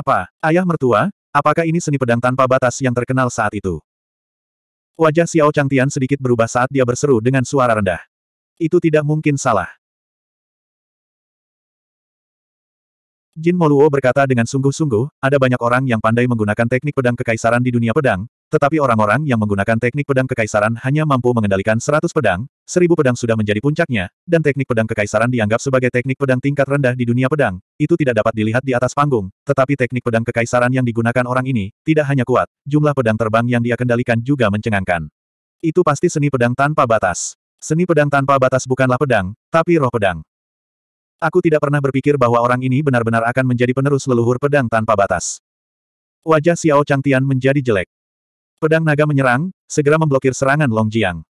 Apa, ayah mertua, apakah ini seni pedang tanpa batas yang terkenal saat itu? Wajah Xiao Changtian sedikit berubah saat dia berseru dengan suara rendah. Itu tidak mungkin salah. Jin Moluo berkata dengan sungguh-sungguh, ada banyak orang yang pandai menggunakan teknik pedang kekaisaran di dunia pedang, tetapi orang-orang yang menggunakan teknik pedang kekaisaran hanya mampu mengendalikan seratus pedang, seribu pedang sudah menjadi puncaknya, dan teknik pedang kekaisaran dianggap sebagai teknik pedang tingkat rendah di dunia pedang. Itu tidak dapat dilihat di atas panggung, tetapi teknik pedang kekaisaran yang digunakan orang ini, tidak hanya kuat, jumlah pedang terbang yang dia kendalikan juga mencengangkan. Itu pasti seni pedang tanpa batas. Seni pedang tanpa batas bukanlah pedang, tapi roh pedang. Aku tidak pernah berpikir bahwa orang ini benar-benar akan menjadi penerus leluhur pedang tanpa batas. Wajah Xiao Changtian menjadi jelek. Pedang naga menyerang, segera memblokir serangan Long Jiang.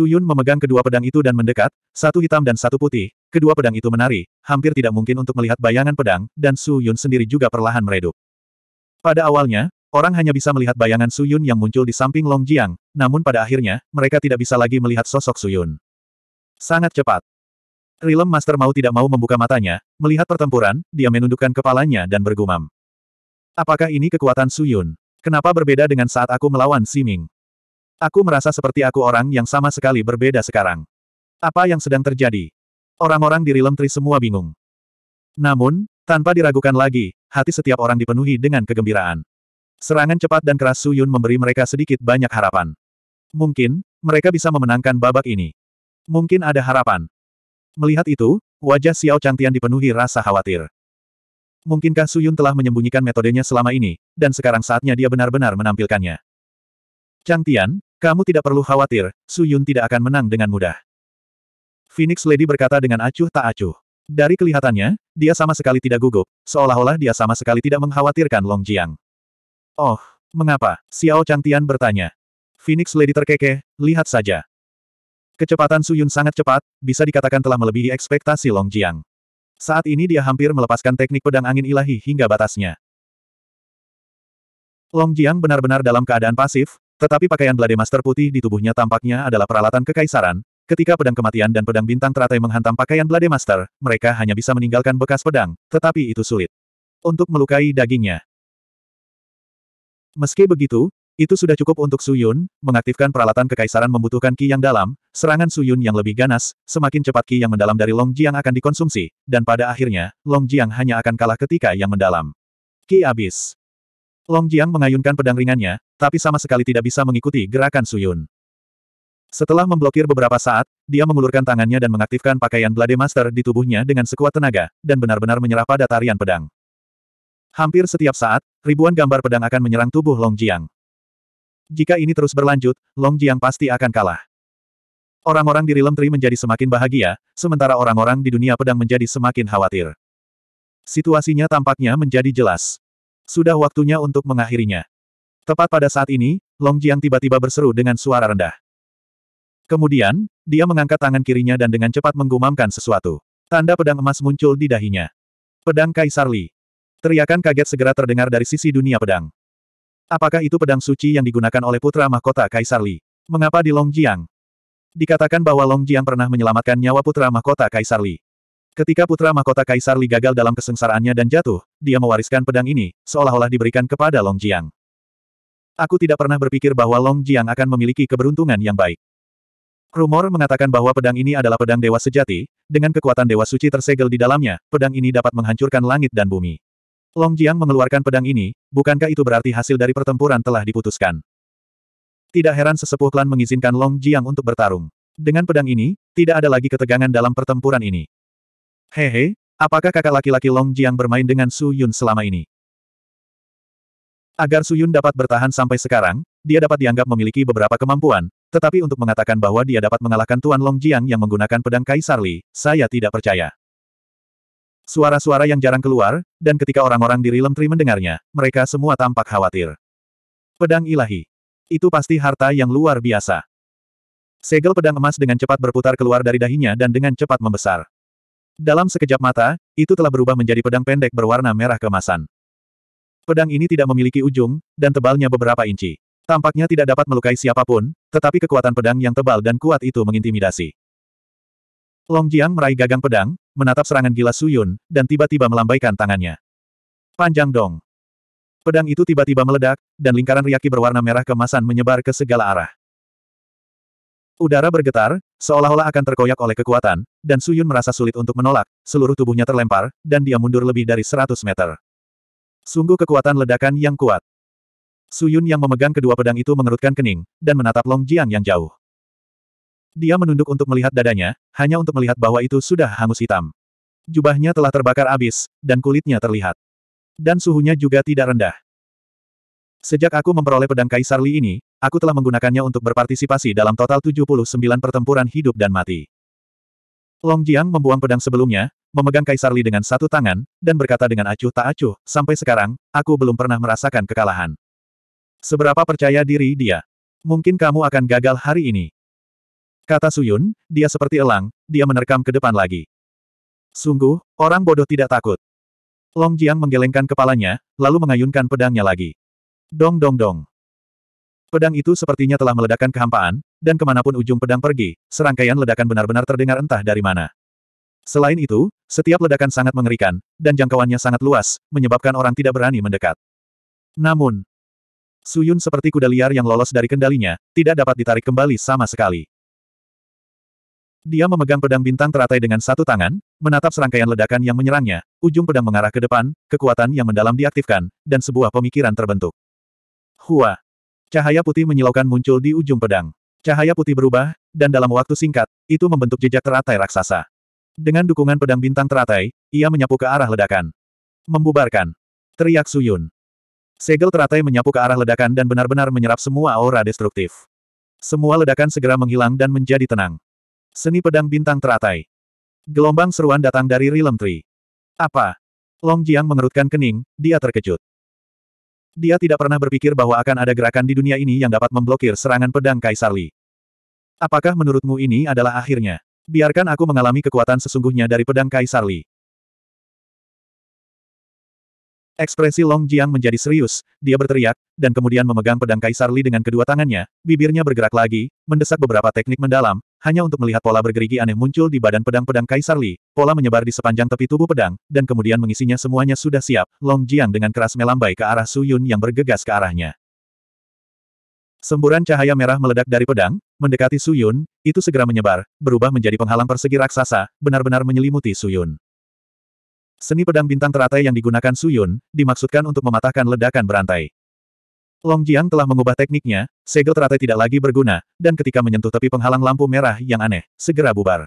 Yun memegang kedua pedang itu dan mendekat, satu hitam dan satu putih, kedua pedang itu menari, hampir tidak mungkin untuk melihat bayangan pedang, dan Su Yun sendiri juga perlahan meredup. Pada awalnya, orang hanya bisa melihat bayangan Su Yun yang muncul di samping Long Jiang, namun pada akhirnya, mereka tidak bisa lagi melihat sosok Su Yun. Sangat cepat. Rilem Master mau tidak mau membuka matanya, melihat pertempuran, dia menundukkan kepalanya dan bergumam. Apakah ini kekuatan Su Yun?" Kenapa berbeda dengan saat aku melawan Siming? Aku merasa seperti aku orang yang sama sekali berbeda sekarang. Apa yang sedang terjadi? Orang-orang di Realm Tree semua bingung. Namun, tanpa diragukan lagi, hati setiap orang dipenuhi dengan kegembiraan. Serangan cepat dan keras Su Yun memberi mereka sedikit banyak harapan. Mungkin, mereka bisa memenangkan babak ini. Mungkin ada harapan. Melihat itu, wajah Xiao Changtian dipenuhi rasa khawatir. Mungkinkah Suyun telah menyembunyikan metodenya selama ini, dan sekarang saatnya dia benar-benar menampilkannya. Chang Tian, kamu tidak perlu khawatir, Suyun tidak akan menang dengan mudah. Phoenix Lady berkata dengan acuh tak acuh. Dari kelihatannya, dia sama sekali tidak gugup, seolah-olah dia sama sekali tidak mengkhawatirkan Long Jiang. Oh, mengapa? Xiao Chang Tian bertanya. Phoenix Lady terkekeh, lihat saja. Kecepatan Suyun sangat cepat, bisa dikatakan telah melebihi ekspektasi Long Jiang. Saat ini dia hampir melepaskan teknik pedang angin ilahi hingga batasnya. Long Jiang benar-benar dalam keadaan pasif, tetapi pakaian Blade Master putih di tubuhnya tampaknya adalah peralatan kekaisaran. Ketika pedang kematian dan pedang bintang teratai menghantam pakaian Blade Master, mereka hanya bisa meninggalkan bekas pedang, tetapi itu sulit. Untuk melukai dagingnya. Meski begitu, itu sudah cukup untuk Suyun, mengaktifkan peralatan kekaisaran membutuhkan Ki yang dalam, serangan Suyun yang lebih ganas, semakin cepat Ki yang mendalam dari Long Jiang akan dikonsumsi, dan pada akhirnya, Long Jiang hanya akan kalah ketika yang mendalam. Ki abis. Long Jiang mengayunkan pedang ringannya, tapi sama sekali tidak bisa mengikuti gerakan Suyun. Setelah memblokir beberapa saat, dia mengulurkan tangannya dan mengaktifkan pakaian Blade Master di tubuhnya dengan sekuat tenaga, dan benar-benar menyerah pada tarian pedang. Hampir setiap saat, ribuan gambar pedang akan menyerang tubuh Long Jiang. Jika ini terus berlanjut, Long Jiang pasti akan kalah. Orang-orang di Realm Tree menjadi semakin bahagia, sementara orang-orang di dunia pedang menjadi semakin khawatir. Situasinya tampaknya menjadi jelas. Sudah waktunya untuk mengakhirinya. Tepat pada saat ini, Long Jiang tiba-tiba berseru dengan suara rendah. Kemudian, dia mengangkat tangan kirinya dan dengan cepat menggumamkan sesuatu. Tanda pedang emas muncul di dahinya. Pedang Kaisar Li. Teriakan kaget segera terdengar dari sisi dunia pedang. Apakah itu pedang suci yang digunakan oleh putra mahkota Kaisar Li? Mengapa di Longjiang? Dikatakan bahwa Longjiang pernah menyelamatkan nyawa putra mahkota Kaisar Li. Ketika putra mahkota Kaisar Li gagal dalam kesengsaraannya dan jatuh, dia mewariskan pedang ini, seolah-olah diberikan kepada Longjiang. Aku tidak pernah berpikir bahwa Longjiang akan memiliki keberuntungan yang baik. Rumor mengatakan bahwa pedang ini adalah pedang dewa sejati, dengan kekuatan dewa suci tersegel di dalamnya, pedang ini dapat menghancurkan langit dan bumi. Long Jiang mengeluarkan pedang ini, bukankah itu berarti hasil dari pertempuran telah diputuskan? Tidak heran sesepuh klan mengizinkan Long Jiang untuk bertarung. Dengan pedang ini, tidak ada lagi ketegangan dalam pertempuran ini. Hehe, apakah kakak laki-laki Long Jiang bermain dengan Su Yun selama ini? Agar Su Yun dapat bertahan sampai sekarang, dia dapat dianggap memiliki beberapa kemampuan, tetapi untuk mengatakan bahwa dia dapat mengalahkan Tuan Long Jiang yang menggunakan pedang Kaisar Li, saya tidak percaya. Suara-suara yang jarang keluar, dan ketika orang-orang di Rilem Tree mendengarnya, mereka semua tampak khawatir. Pedang ilahi. Itu pasti harta yang luar biasa. Segel pedang emas dengan cepat berputar keluar dari dahinya dan dengan cepat membesar. Dalam sekejap mata, itu telah berubah menjadi pedang pendek berwarna merah kemasan. Pedang ini tidak memiliki ujung, dan tebalnya beberapa inci. Tampaknya tidak dapat melukai siapapun, tetapi kekuatan pedang yang tebal dan kuat itu mengintimidasi. Long Jiang meraih gagang pedang, menatap serangan gila Suyun, dan tiba-tiba melambaikan tangannya. Panjang dong. Pedang itu tiba-tiba meledak, dan lingkaran riaki berwarna merah kemasan menyebar ke segala arah. Udara bergetar, seolah-olah akan terkoyak oleh kekuatan, dan Suyun merasa sulit untuk menolak, seluruh tubuhnya terlempar, dan dia mundur lebih dari 100 meter. Sungguh kekuatan ledakan yang kuat. Suyun yang memegang kedua pedang itu mengerutkan kening, dan menatap Long Jiang yang jauh. Dia menunduk untuk melihat dadanya, hanya untuk melihat bahwa itu sudah hangus hitam. Jubahnya telah terbakar abis, dan kulitnya terlihat. Dan suhunya juga tidak rendah. Sejak aku memperoleh pedang Kaisar Li ini, aku telah menggunakannya untuk berpartisipasi dalam total 79 pertempuran hidup dan mati. Long Jiang membuang pedang sebelumnya, memegang Kaisar Li dengan satu tangan, dan berkata dengan acuh tak acuh, sampai sekarang, aku belum pernah merasakan kekalahan. Seberapa percaya diri dia? Mungkin kamu akan gagal hari ini. Kata Suyun, dia seperti elang, dia menerkam ke depan lagi. Sungguh, orang bodoh tidak takut. Long Jiang menggelengkan kepalanya, lalu mengayunkan pedangnya lagi. Dong dong dong. Pedang itu sepertinya telah meledakkan kehampaan, dan kemanapun ujung pedang pergi, serangkaian ledakan benar-benar terdengar entah dari mana. Selain itu, setiap ledakan sangat mengerikan, dan jangkauannya sangat luas, menyebabkan orang tidak berani mendekat. Namun, Suyun seperti kuda liar yang lolos dari kendalinya, tidak dapat ditarik kembali sama sekali. Dia memegang pedang bintang teratai dengan satu tangan, menatap serangkaian ledakan yang menyerangnya, ujung pedang mengarah ke depan, kekuatan yang mendalam diaktifkan, dan sebuah pemikiran terbentuk. Hua! Cahaya putih menyilaukan muncul di ujung pedang. Cahaya putih berubah, dan dalam waktu singkat, itu membentuk jejak teratai raksasa. Dengan dukungan pedang bintang teratai, ia menyapu ke arah ledakan. Membubarkan! Teriak Suyun. Segel teratai menyapu ke arah ledakan dan benar-benar menyerap semua aura destruktif. Semua ledakan segera menghilang dan menjadi tenang. Seni pedang bintang teratai. Gelombang seruan datang dari Realm Tree. Apa? Long Jiang mengerutkan kening, dia terkejut. Dia tidak pernah berpikir bahwa akan ada gerakan di dunia ini yang dapat memblokir serangan pedang Kaisar Li. Apakah menurutmu ini adalah akhirnya? Biarkan aku mengalami kekuatan sesungguhnya dari pedang Kaisar Li. Ekspresi Long Jiang menjadi serius, dia berteriak, dan kemudian memegang pedang Kaisar Li dengan kedua tangannya, bibirnya bergerak lagi, mendesak beberapa teknik mendalam, hanya untuk melihat pola bergerigi aneh muncul di badan pedang-pedang Kaisar Li, pola menyebar di sepanjang tepi tubuh pedang, dan kemudian mengisinya semuanya sudah siap, Long Jiang dengan keras melambai ke arah Su Yun yang bergegas ke arahnya. Semburan cahaya merah meledak dari pedang, mendekati Su Yun, itu segera menyebar, berubah menjadi penghalang persegi raksasa, benar-benar menyelimuti Su Yun. Seni pedang bintang teratai yang digunakan Su Yun, dimaksudkan untuk mematahkan ledakan berantai. Long Jiang telah mengubah tekniknya, segel teratai tidak lagi berguna, dan ketika menyentuh tepi penghalang lampu merah yang aneh, segera bubar.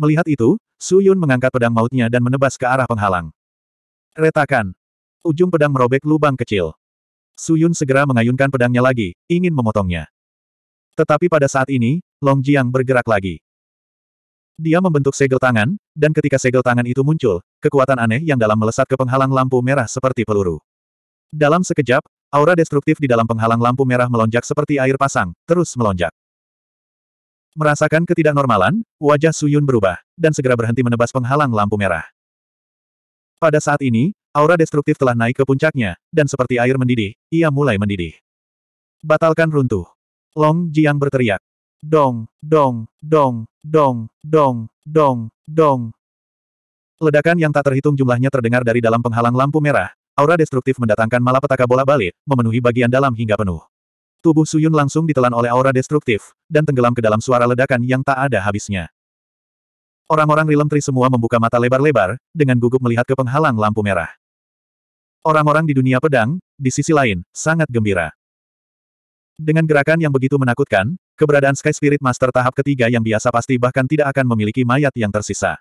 Melihat itu, Su Yun mengangkat pedang mautnya dan menebas ke arah penghalang. Retakan. Ujung pedang merobek lubang kecil. Su Yun segera mengayunkan pedangnya lagi, ingin memotongnya. Tetapi pada saat ini, Long Jiang bergerak lagi. Dia membentuk segel tangan, dan ketika segel tangan itu muncul, kekuatan aneh yang dalam melesat ke penghalang lampu merah seperti peluru. Dalam sekejap, aura destruktif di dalam penghalang lampu merah melonjak seperti air pasang, terus melonjak. Merasakan ketidaknormalan, wajah Suyun berubah, dan segera berhenti menebas penghalang lampu merah. Pada saat ini, aura destruktif telah naik ke puncaknya, dan seperti air mendidih, ia mulai mendidih. Batalkan runtuh. Long Jiang berteriak. Dong, dong, dong, dong, dong, dong, dong. Ledakan yang tak terhitung jumlahnya terdengar dari dalam penghalang lampu merah, aura destruktif mendatangkan malapetaka bola balik, memenuhi bagian dalam hingga penuh. Tubuh Suyun langsung ditelan oleh aura destruktif, dan tenggelam ke dalam suara ledakan yang tak ada habisnya. Orang-orang Rilem Tri semua membuka mata lebar-lebar, dengan gugup melihat ke penghalang lampu merah. Orang-orang di dunia pedang, di sisi lain, sangat gembira. Dengan gerakan yang begitu menakutkan, keberadaan Sky Spirit Master tahap ketiga yang biasa pasti bahkan tidak akan memiliki mayat yang tersisa.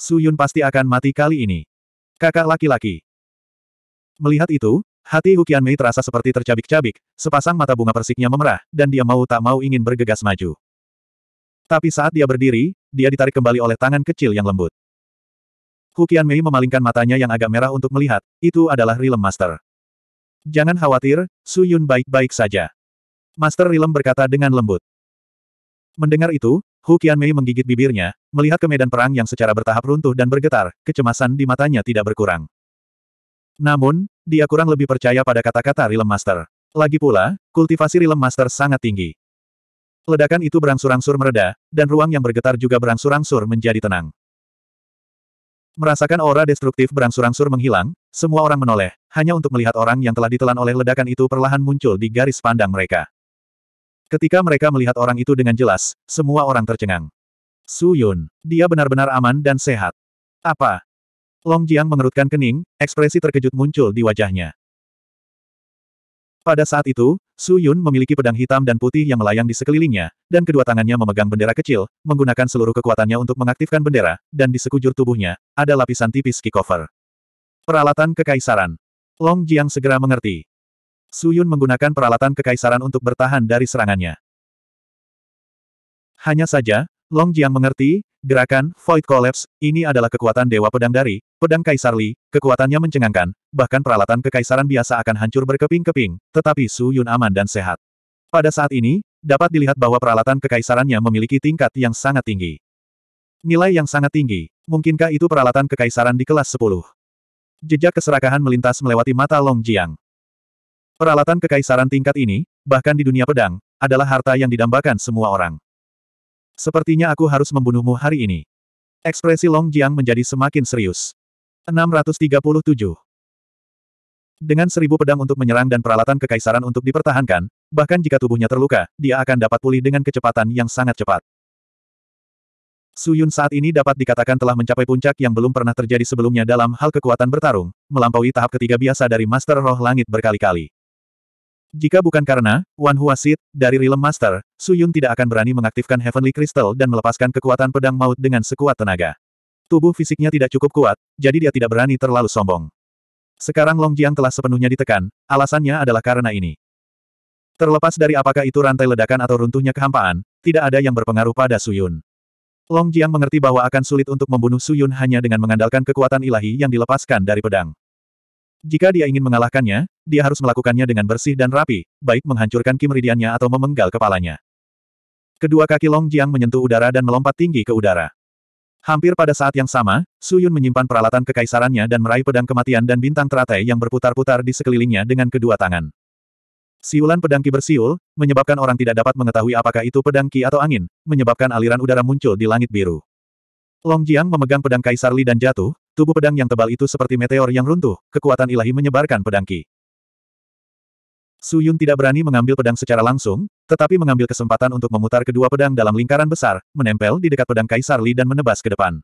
Suyun pasti akan mati kali ini. Kakak laki-laki. Melihat itu, hati Hukian Mei terasa seperti tercabik-cabik, sepasang mata bunga persiknya memerah, dan dia mau tak mau ingin bergegas maju. Tapi saat dia berdiri, dia ditarik kembali oleh tangan kecil yang lembut. Hukian Mei memalingkan matanya yang agak merah untuk melihat, itu adalah Rilem Master. Jangan khawatir, Su Yun baik-baik saja. Master Rilem berkata dengan lembut. Mendengar itu, Hukian Mei menggigit bibirnya, melihat ke medan perang yang secara bertahap runtuh dan bergetar, kecemasan di matanya tidak berkurang. Namun, dia kurang lebih percaya pada kata-kata Rilem Master. Lagi pula, kultivasi Rilem Master sangat tinggi. Ledakan itu berangsur-angsur mereda, dan ruang yang bergetar juga berangsur-angsur menjadi tenang. Merasakan aura destruktif berangsur-angsur menghilang, semua orang menoleh, hanya untuk melihat orang yang telah ditelan oleh ledakan itu perlahan muncul di garis pandang mereka. Ketika mereka melihat orang itu dengan jelas, semua orang tercengang. Su Yun, dia benar-benar aman dan sehat. Apa, Long Jiang mengerutkan kening, ekspresi terkejut muncul di wajahnya. Pada saat itu, Su Yun memiliki pedang hitam dan putih yang melayang di sekelilingnya, dan kedua tangannya memegang bendera kecil, menggunakan seluruh kekuatannya untuk mengaktifkan bendera, dan di sekujur tubuhnya, ada lapisan tipis kickover. Peralatan Kekaisaran Long Jiang segera mengerti. Su Yun menggunakan peralatan kekaisaran untuk bertahan dari serangannya. Hanya saja, Long Jiang mengerti, Gerakan, Void Collapse, ini adalah kekuatan Dewa Pedang dari, Pedang Kaisar Li, kekuatannya mencengangkan, bahkan peralatan kekaisaran biasa akan hancur berkeping-keping, tetapi Su Yun aman dan sehat. Pada saat ini, dapat dilihat bahwa peralatan kekaisarannya memiliki tingkat yang sangat tinggi. Nilai yang sangat tinggi, mungkinkah itu peralatan kekaisaran di kelas 10? Jejak keserakahan melintas melewati mata Long Jiang. Peralatan kekaisaran tingkat ini, bahkan di dunia pedang, adalah harta yang didambakan semua orang. Sepertinya aku harus membunuhmu hari ini. Ekspresi Long Jiang menjadi semakin serius. 637. Dengan seribu pedang untuk menyerang dan peralatan kekaisaran untuk dipertahankan, bahkan jika tubuhnya terluka, dia akan dapat pulih dengan kecepatan yang sangat cepat. Su Yun saat ini dapat dikatakan telah mencapai puncak yang belum pernah terjadi sebelumnya dalam hal kekuatan bertarung, melampaui tahap ketiga biasa dari Master Roh Langit berkali-kali. Jika bukan karena, Wan Huasit, dari Realm Master, Yun tidak akan berani mengaktifkan Heavenly Crystal dan melepaskan kekuatan pedang maut dengan sekuat tenaga. Tubuh fisiknya tidak cukup kuat, jadi dia tidak berani terlalu sombong. Sekarang Long Jiang telah sepenuhnya ditekan, alasannya adalah karena ini. Terlepas dari apakah itu rantai ledakan atau runtuhnya kehampaan, tidak ada yang berpengaruh pada Su Yun. Long Jiang mengerti bahwa akan sulit untuk membunuh Su Yun hanya dengan mengandalkan kekuatan ilahi yang dilepaskan dari pedang. Jika dia ingin mengalahkannya, dia harus melakukannya dengan bersih dan rapi, baik menghancurkan kimeridiannya atau memenggal kepalanya. Kedua kaki Long Jiang menyentuh udara dan melompat tinggi ke udara. Hampir pada saat yang sama, Su Yun menyimpan peralatan kekaisarannya dan meraih pedang kematian dan bintang teratai yang berputar-putar di sekelilingnya dengan kedua tangan. Siulan pedang Ki bersiul, menyebabkan orang tidak dapat mengetahui apakah itu pedang Ki atau angin, menyebabkan aliran udara muncul di langit biru. Long Jiang memegang pedang Kaisar Li dan jatuh, tubuh pedang yang tebal itu seperti meteor yang runtuh, kekuatan ilahi menyebarkan pedang Ki. Su Yun tidak berani mengambil pedang secara langsung, tetapi mengambil kesempatan untuk memutar kedua pedang dalam lingkaran besar, menempel di dekat pedang Kaisar Li dan menebas ke depan.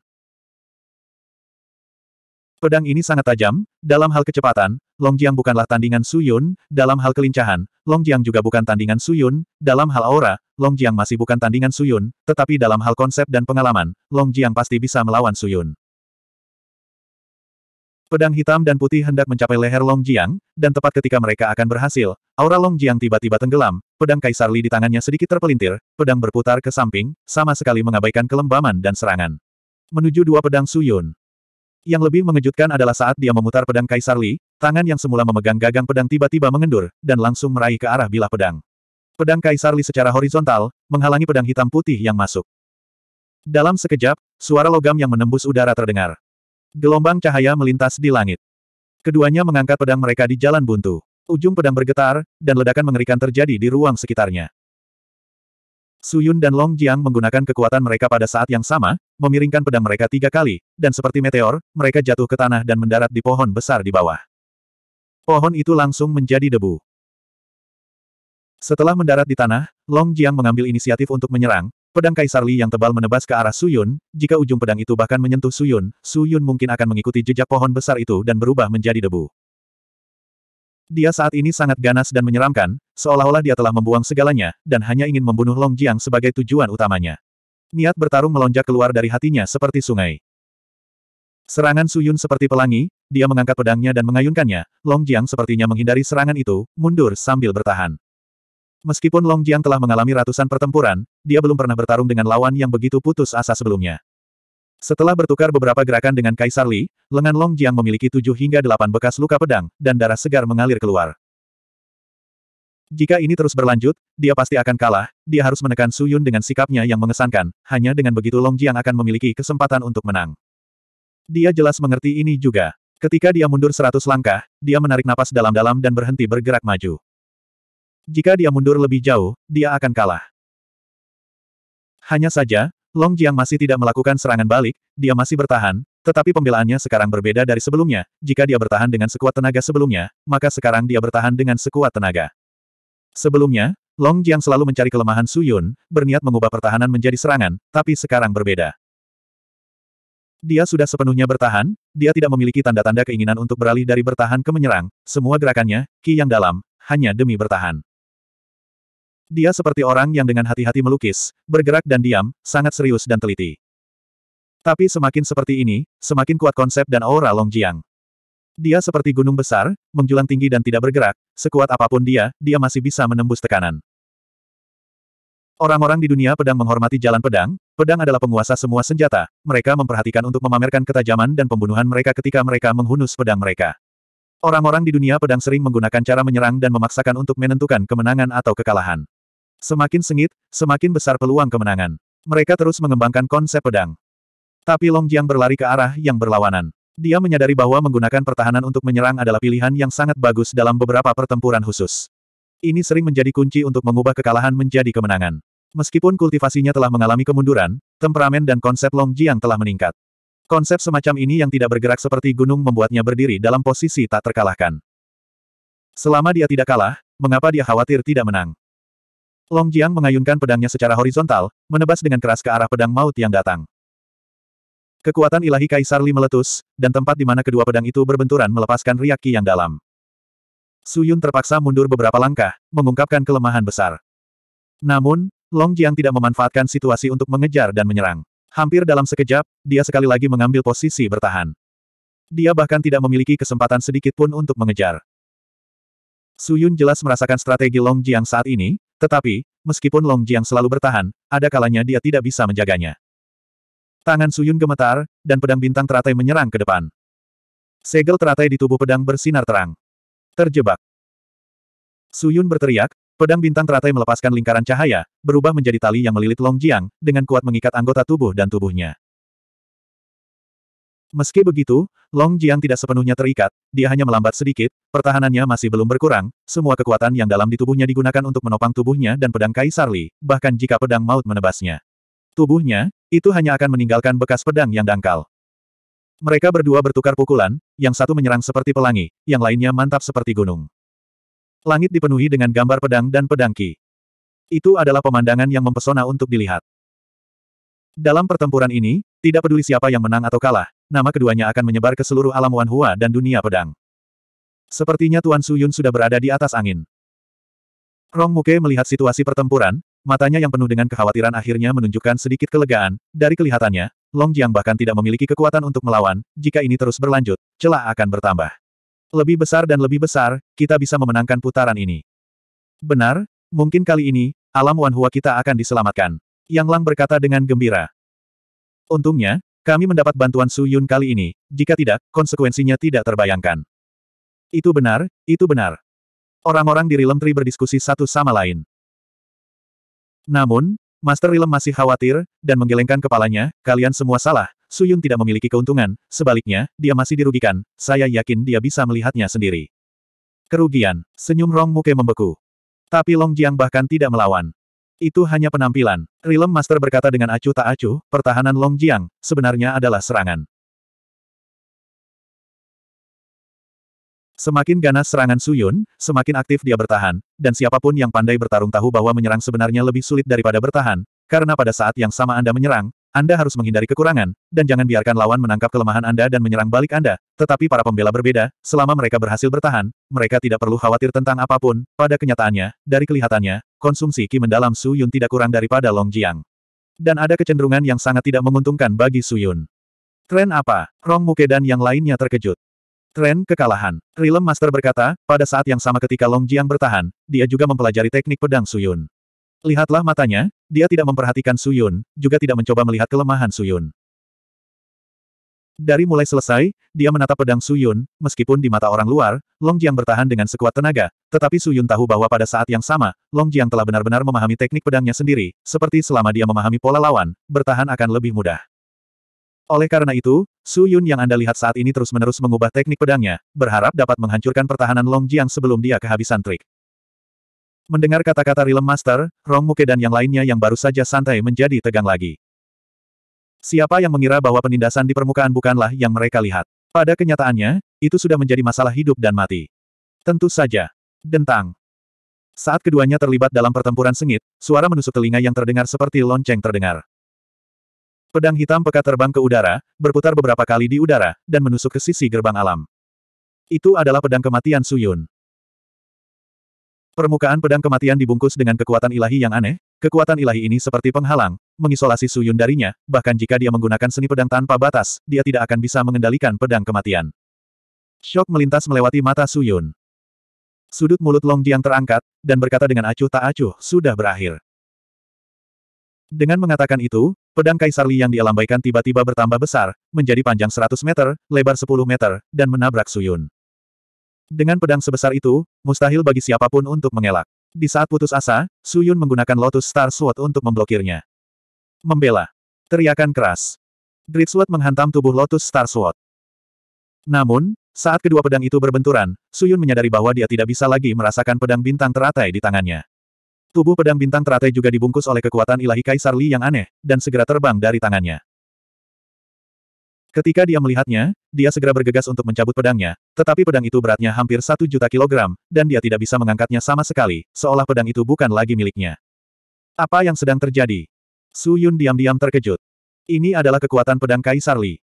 Pedang ini sangat tajam, dalam hal kecepatan, Long Jiang bukanlah tandingan Su Yun. dalam hal kelincahan, Long Jiang juga bukan tandingan Su Yun. dalam hal aura, Long Jiang masih bukan tandingan Su Yun. tetapi dalam hal konsep dan pengalaman, Long Jiang pasti bisa melawan Su Yun. Pedang hitam dan putih hendak mencapai leher Long Jiang, dan tepat ketika mereka akan berhasil, aura Long Jiang tiba-tiba tenggelam, pedang Kaisar Li di tangannya sedikit terpelintir, pedang berputar ke samping, sama sekali mengabaikan kelembaman dan serangan. Menuju dua pedang Suyun. Yang lebih mengejutkan adalah saat dia memutar pedang Kaisar Li, tangan yang semula memegang gagang pedang tiba-tiba mengendur, dan langsung meraih ke arah bilah pedang. Pedang Kaisar Li secara horizontal, menghalangi pedang hitam putih yang masuk. Dalam sekejap, suara logam yang menembus udara terdengar. Gelombang cahaya melintas di langit. Keduanya mengangkat pedang mereka di jalan buntu. Ujung pedang bergetar, dan ledakan mengerikan terjadi di ruang sekitarnya. Suyun dan Long Jiang menggunakan kekuatan mereka pada saat yang sama, memiringkan pedang mereka tiga kali, dan seperti meteor, mereka jatuh ke tanah dan mendarat di pohon besar di bawah. Pohon itu langsung menjadi debu. Setelah mendarat di tanah, Long Jiang mengambil inisiatif untuk menyerang, Pedang Kaisar Li yang tebal menebas ke arah Suyun, jika ujung pedang itu bahkan menyentuh Suyun, Suyun mungkin akan mengikuti jejak pohon besar itu dan berubah menjadi debu. Dia saat ini sangat ganas dan menyeramkan, seolah-olah dia telah membuang segalanya, dan hanya ingin membunuh Long Jiang sebagai tujuan utamanya. Niat bertarung melonjak keluar dari hatinya seperti sungai. Serangan Suyun seperti pelangi, dia mengangkat pedangnya dan mengayunkannya, Long Jiang sepertinya menghindari serangan itu, mundur sambil bertahan. Meskipun Long Jiang telah mengalami ratusan pertempuran, dia belum pernah bertarung dengan lawan yang begitu putus asa sebelumnya. Setelah bertukar beberapa gerakan dengan Kaisar Li, lengan Long Jiang memiliki tujuh hingga delapan bekas luka pedang, dan darah segar mengalir keluar. Jika ini terus berlanjut, dia pasti akan kalah, dia harus menekan Su Yun dengan sikapnya yang mengesankan, hanya dengan begitu Long Jiang akan memiliki kesempatan untuk menang. Dia jelas mengerti ini juga. Ketika dia mundur seratus langkah, dia menarik napas dalam-dalam dan berhenti bergerak maju. Jika dia mundur lebih jauh, dia akan kalah. Hanya saja, Long Jiang masih tidak melakukan serangan balik, dia masih bertahan, tetapi pembelaannya sekarang berbeda dari sebelumnya. Jika dia bertahan dengan sekuat tenaga sebelumnya, maka sekarang dia bertahan dengan sekuat tenaga. Sebelumnya, Long Jiang selalu mencari kelemahan Su Yun, berniat mengubah pertahanan menjadi serangan, tapi sekarang berbeda. Dia sudah sepenuhnya bertahan, dia tidak memiliki tanda-tanda keinginan untuk beralih dari bertahan ke menyerang, semua gerakannya, ki yang dalam, hanya demi bertahan. Dia seperti orang yang dengan hati-hati melukis, bergerak dan diam, sangat serius dan teliti. Tapi semakin seperti ini, semakin kuat konsep dan aura Long Jiang. Dia seperti gunung besar, menjulang tinggi dan tidak bergerak, sekuat apapun dia, dia masih bisa menembus tekanan. Orang-orang di dunia pedang menghormati jalan pedang, pedang adalah penguasa semua senjata, mereka memperhatikan untuk memamerkan ketajaman dan pembunuhan mereka ketika mereka menghunus pedang mereka. Orang-orang di dunia pedang sering menggunakan cara menyerang dan memaksakan untuk menentukan kemenangan atau kekalahan. Semakin sengit, semakin besar peluang kemenangan. Mereka terus mengembangkan konsep pedang. Tapi Long Jiang berlari ke arah yang berlawanan. Dia menyadari bahwa menggunakan pertahanan untuk menyerang adalah pilihan yang sangat bagus dalam beberapa pertempuran khusus. Ini sering menjadi kunci untuk mengubah kekalahan menjadi kemenangan. Meskipun kultivasinya telah mengalami kemunduran, temperamen dan konsep Long Jiang telah meningkat. Konsep semacam ini yang tidak bergerak seperti gunung membuatnya berdiri dalam posisi tak terkalahkan. Selama dia tidak kalah, mengapa dia khawatir tidak menang? Long Jiang mengayunkan pedangnya secara horizontal, menebas dengan keras ke arah pedang maut yang datang. Kekuatan ilahi Kaisar Li meletus, dan tempat di mana kedua pedang itu berbenturan melepaskan riak yang dalam. Su Yun terpaksa mundur beberapa langkah, mengungkapkan kelemahan besar. Namun, Long Jiang tidak memanfaatkan situasi untuk mengejar dan menyerang. Hampir dalam sekejap, dia sekali lagi mengambil posisi bertahan. Dia bahkan tidak memiliki kesempatan sedikit pun untuk mengejar. Su Yun jelas merasakan strategi Long Jiang saat ini, tetapi, meskipun Long Jiang selalu bertahan, ada kalanya dia tidak bisa menjaganya. Tangan Suyun gemetar, dan pedang bintang teratai menyerang ke depan. Segel teratai di tubuh pedang bersinar terang. Terjebak. Suyun berteriak, pedang bintang teratai melepaskan lingkaran cahaya, berubah menjadi tali yang melilit Long Jiang, dengan kuat mengikat anggota tubuh dan tubuhnya. Meski begitu, Long Jiang tidak sepenuhnya terikat, dia hanya melambat sedikit, pertahanannya masih belum berkurang, semua kekuatan yang dalam di tubuhnya digunakan untuk menopang tubuhnya dan pedang Kaisar Li, bahkan jika pedang maut menebasnya. Tubuhnya, itu hanya akan meninggalkan bekas pedang yang dangkal. Mereka berdua bertukar pukulan, yang satu menyerang seperti pelangi, yang lainnya mantap seperti gunung. Langit dipenuhi dengan gambar pedang dan pedangki. Itu adalah pemandangan yang mempesona untuk dilihat. Dalam pertempuran ini, tidak peduli siapa yang menang atau kalah, nama keduanya akan menyebar ke seluruh alam Wanhua dan dunia pedang. Sepertinya Tuan Suyun sudah berada di atas angin. Rong Muke melihat situasi pertempuran, matanya yang penuh dengan kekhawatiran akhirnya menunjukkan sedikit kelegaan, dari kelihatannya, Long Jiang bahkan tidak memiliki kekuatan untuk melawan, jika ini terus berlanjut, celah akan bertambah. Lebih besar dan lebih besar, kita bisa memenangkan putaran ini. Benar, mungkin kali ini, alam Wanhua kita akan diselamatkan. Yang Lang berkata dengan gembira. Untungnya, kami mendapat bantuan Su Yun kali ini, jika tidak, konsekuensinya tidak terbayangkan. Itu benar, itu benar. Orang-orang di Rilem Tri berdiskusi satu sama lain. Namun, Master Rilem masih khawatir, dan menggelengkan kepalanya, kalian semua salah, Su Yun tidak memiliki keuntungan, sebaliknya, dia masih dirugikan, saya yakin dia bisa melihatnya sendiri. Kerugian, senyum Rong Muke membeku. Tapi Long Jiang bahkan tidak melawan. Itu hanya penampilan. Rilem Master berkata dengan acuh tak acuh, pertahanan Long Jiang, sebenarnya adalah serangan. Semakin ganas serangan Suyun, semakin aktif dia bertahan, dan siapapun yang pandai bertarung tahu bahwa menyerang sebenarnya lebih sulit daripada bertahan, karena pada saat yang sama Anda menyerang, anda harus menghindari kekurangan, dan jangan biarkan lawan menangkap kelemahan Anda dan menyerang balik Anda. Tetapi para pembela berbeda, selama mereka berhasil bertahan, mereka tidak perlu khawatir tentang apapun. Pada kenyataannya, dari kelihatannya, konsumsi Qi mendalam Su Yun tidak kurang daripada Long Jiang. Dan ada kecenderungan yang sangat tidak menguntungkan bagi Su Yun. Tren apa? Rong Muke dan yang lainnya terkejut. Tren kekalahan. Rilem Master berkata, pada saat yang sama ketika Long Jiang bertahan, dia juga mempelajari teknik pedang Su Yun. Lihatlah matanya, dia tidak memperhatikan Suyun, juga tidak mencoba melihat kelemahan Suyun. Dari mulai selesai, dia menatap pedang Suyun, meskipun di mata orang luar, Long Jiang bertahan dengan sekuat tenaga, tetapi Suyun tahu bahwa pada saat yang sama, Long Jiang telah benar-benar memahami teknik pedangnya sendiri, seperti selama dia memahami pola lawan, bertahan akan lebih mudah. Oleh karena itu, Suyun yang Anda lihat saat ini terus-menerus mengubah teknik pedangnya, berharap dapat menghancurkan pertahanan Long Jiang sebelum dia kehabisan trik. Mendengar kata-kata Realm Master, Rong Muke dan yang lainnya yang baru saja santai menjadi tegang lagi. Siapa yang mengira bahwa penindasan di permukaan bukanlah yang mereka lihat. Pada kenyataannya, itu sudah menjadi masalah hidup dan mati. Tentu saja. Dentang. Saat keduanya terlibat dalam pertempuran sengit, suara menusuk telinga yang terdengar seperti lonceng terdengar. Pedang hitam pekat terbang ke udara, berputar beberapa kali di udara, dan menusuk ke sisi gerbang alam. Itu adalah pedang kematian Suyun. Permukaan pedang kematian dibungkus dengan kekuatan ilahi yang aneh, kekuatan ilahi ini seperti penghalang, mengisolasi Suyun darinya, bahkan jika dia menggunakan seni pedang tanpa batas, dia tidak akan bisa mengendalikan pedang kematian. Shock melintas melewati mata Suyun. Sudut mulut Long Jiang terangkat, dan berkata dengan acuh tak acuh, sudah berakhir. Dengan mengatakan itu, pedang Kaisar Li yang dialambaikan tiba-tiba bertambah besar, menjadi panjang 100 meter, lebar 10 meter, dan menabrak Suyun. Dengan pedang sebesar itu, mustahil bagi siapapun untuk mengelak. Di saat putus asa, Su Yun menggunakan Lotus Star Sword untuk memblokirnya. Membela. Teriakan keras. Great Sword menghantam tubuh Lotus Star Sword. Namun, saat kedua pedang itu berbenturan, Su Yun menyadari bahwa dia tidak bisa lagi merasakan pedang bintang teratai di tangannya. Tubuh pedang bintang teratai juga dibungkus oleh kekuatan ilahi Kaisar Li yang aneh, dan segera terbang dari tangannya. Ketika dia melihatnya, dia segera bergegas untuk mencabut pedangnya, tetapi pedang itu beratnya hampir satu juta kilogram, dan dia tidak bisa mengangkatnya sama sekali, seolah pedang itu bukan lagi miliknya. Apa yang sedang terjadi? Su Yun diam-diam terkejut. Ini adalah kekuatan pedang Kaisar Li.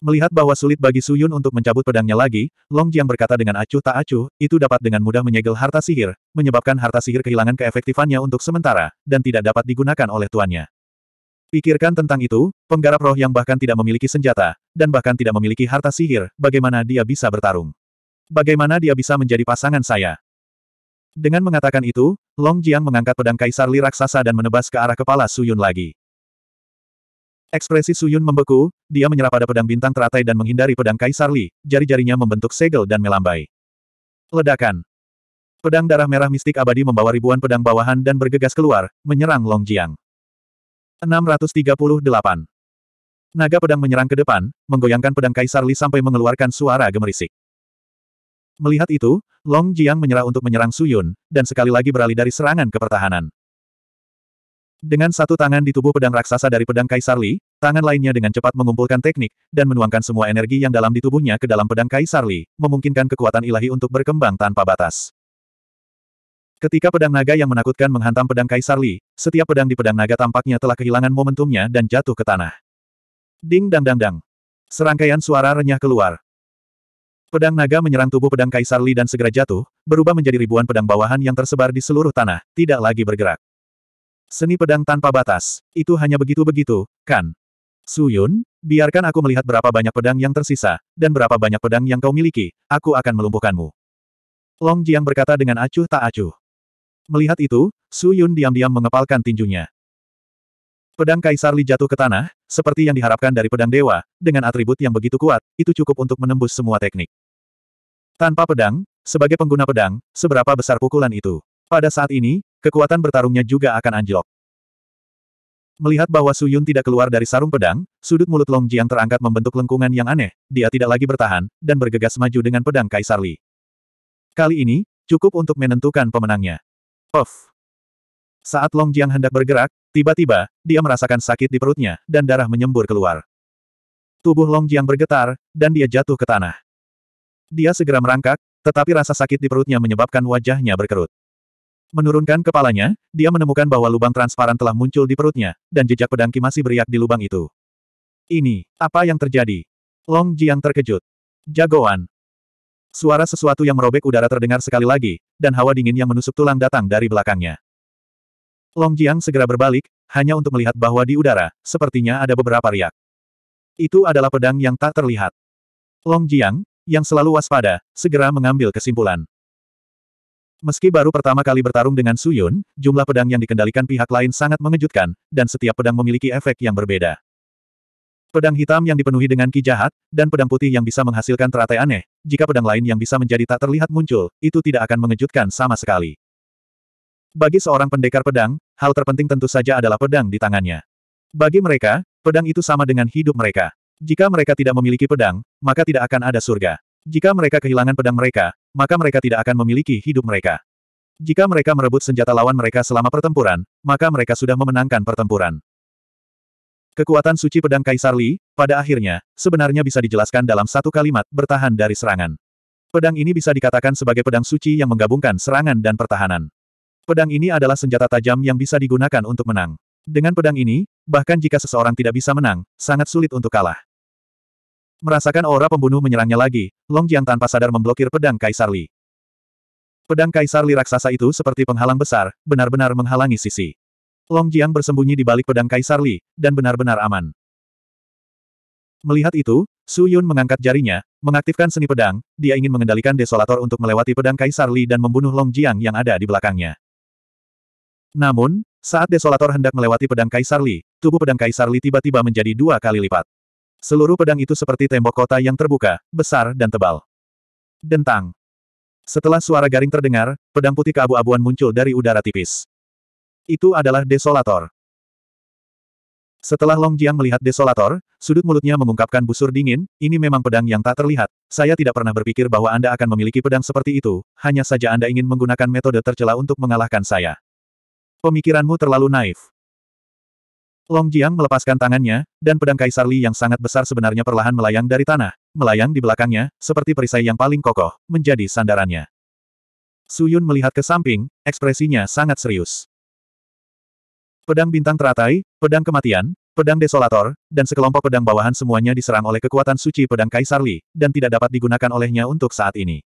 Melihat bahwa sulit bagi Su Yun untuk mencabut pedangnya lagi, Long Jiang berkata dengan acuh tak acuh, itu dapat dengan mudah menyegel harta sihir, menyebabkan harta sihir kehilangan keefektifannya untuk sementara, dan tidak dapat digunakan oleh tuannya. Pikirkan tentang itu, penggarap roh yang bahkan tidak memiliki senjata, dan bahkan tidak memiliki harta sihir, bagaimana dia bisa bertarung? Bagaimana dia bisa menjadi pasangan saya? Dengan mengatakan itu, Long Jiang mengangkat pedang Kaisar Li Raksasa dan menebas ke arah kepala Suyun lagi. Ekspresi Suyun membeku, dia menyerap pada pedang bintang teratai dan menghindari pedang Kaisar Li, jari-jarinya membentuk segel dan melambai. Ledakan. Pedang darah merah mistik abadi membawa ribuan pedang bawahan dan bergegas keluar, menyerang Long Jiang. 638. Naga pedang menyerang ke depan, menggoyangkan pedang Kaisar Li sampai mengeluarkan suara gemerisik. Melihat itu, Long Jiang menyerah untuk menyerang Suyun, dan sekali lagi beralih dari serangan ke pertahanan. Dengan satu tangan di tubuh pedang raksasa dari pedang Kaisar Li, tangan lainnya dengan cepat mengumpulkan teknik, dan menuangkan semua energi yang dalam di tubuhnya ke dalam pedang Kaisar Li, memungkinkan kekuatan ilahi untuk berkembang tanpa batas. Ketika pedang naga yang menakutkan menghantam pedang Kaisar Li, setiap pedang di pedang naga tampaknya telah kehilangan momentumnya dan jatuh ke tanah. Ding dang dang dang. Serangkaian suara renyah keluar. Pedang naga menyerang tubuh pedang Kaisar Li dan segera jatuh, berubah menjadi ribuan pedang bawahan yang tersebar di seluruh tanah, tidak lagi bergerak. Seni pedang tanpa batas, itu hanya begitu-begitu, kan? Suyun, biarkan aku melihat berapa banyak pedang yang tersisa, dan berapa banyak pedang yang kau miliki, aku akan melumpuhkanmu. Long Jiang berkata dengan acuh tak acuh. Melihat itu, Su Yun diam-diam mengepalkan tinjunya. Pedang Kaisar Li jatuh ke tanah, seperti yang diharapkan dari pedang dewa, dengan atribut yang begitu kuat, itu cukup untuk menembus semua teknik. Tanpa pedang, sebagai pengguna pedang, seberapa besar pukulan itu. Pada saat ini, kekuatan bertarungnya juga akan anjlok. Melihat bahwa Su Yun tidak keluar dari sarung pedang, sudut mulut Long Jiang terangkat membentuk lengkungan yang aneh, dia tidak lagi bertahan, dan bergegas maju dengan pedang Kaisar Li. Kali ini, cukup untuk menentukan pemenangnya. Of. Saat Long Jiang hendak bergerak, tiba-tiba, dia merasakan sakit di perutnya, dan darah menyembur keluar. Tubuh Long Jiang bergetar, dan dia jatuh ke tanah. Dia segera merangkak, tetapi rasa sakit di perutnya menyebabkan wajahnya berkerut. Menurunkan kepalanya, dia menemukan bahwa lubang transparan telah muncul di perutnya, dan jejak pedangki masih beriak di lubang itu. Ini, apa yang terjadi? Long Jiang terkejut. Jagoan, Suara sesuatu yang merobek udara terdengar sekali lagi, dan hawa dingin yang menusuk tulang datang dari belakangnya. Long Jiang segera berbalik, hanya untuk melihat bahwa di udara, sepertinya ada beberapa riak. Itu adalah pedang yang tak terlihat. Long Jiang, yang selalu waspada, segera mengambil kesimpulan. Meski baru pertama kali bertarung dengan Su Yun, jumlah pedang yang dikendalikan pihak lain sangat mengejutkan, dan setiap pedang memiliki efek yang berbeda. Pedang hitam yang dipenuhi dengan ki jahat, dan pedang putih yang bisa menghasilkan teratai aneh, jika pedang lain yang bisa menjadi tak terlihat muncul, itu tidak akan mengejutkan sama sekali. Bagi seorang pendekar pedang, hal terpenting tentu saja adalah pedang di tangannya. Bagi mereka, pedang itu sama dengan hidup mereka. Jika mereka tidak memiliki pedang, maka tidak akan ada surga. Jika mereka kehilangan pedang mereka, maka mereka tidak akan memiliki hidup mereka. Jika mereka merebut senjata lawan mereka selama pertempuran, maka mereka sudah memenangkan pertempuran. Kekuatan suci pedang Kaisar Li, pada akhirnya, sebenarnya bisa dijelaskan dalam satu kalimat, bertahan dari serangan. Pedang ini bisa dikatakan sebagai pedang suci yang menggabungkan serangan dan pertahanan. Pedang ini adalah senjata tajam yang bisa digunakan untuk menang. Dengan pedang ini, bahkan jika seseorang tidak bisa menang, sangat sulit untuk kalah. Merasakan aura pembunuh menyerangnya lagi, Long Jiang tanpa sadar memblokir pedang Kaisar Li. Pedang Kaisar Li raksasa itu seperti penghalang besar, benar-benar menghalangi sisi. Long Jiang bersembunyi di balik pedang Kaisar Li, dan benar-benar aman. Melihat itu, Su Yun mengangkat jarinya, mengaktifkan seni pedang, dia ingin mengendalikan desolator untuk melewati pedang Kaisar Li dan membunuh Long Jiang yang ada di belakangnya. Namun, saat desolator hendak melewati pedang Kaisar Li, tubuh pedang Kaisar Li tiba-tiba menjadi dua kali lipat. Seluruh pedang itu seperti tembok kota yang terbuka, besar dan tebal. Dentang. Setelah suara garing terdengar, pedang putih keabu-abuan muncul dari udara tipis. Itu adalah Desolator. Setelah Long Jiang melihat Desolator, sudut mulutnya mengungkapkan busur dingin, ini memang pedang yang tak terlihat, saya tidak pernah berpikir bahwa Anda akan memiliki pedang seperti itu, hanya saja Anda ingin menggunakan metode tercela untuk mengalahkan saya. Pemikiranmu terlalu naif. Long Jiang melepaskan tangannya, dan pedang Kaisar Li yang sangat besar sebenarnya perlahan melayang dari tanah, melayang di belakangnya, seperti perisai yang paling kokoh, menjadi sandarannya. Suyun melihat ke samping, ekspresinya sangat serius. Pedang bintang teratai, pedang kematian, pedang desolator, dan sekelompok pedang bawahan semuanya diserang oleh kekuatan suci pedang Kaisar Li, dan tidak dapat digunakan olehnya untuk saat ini.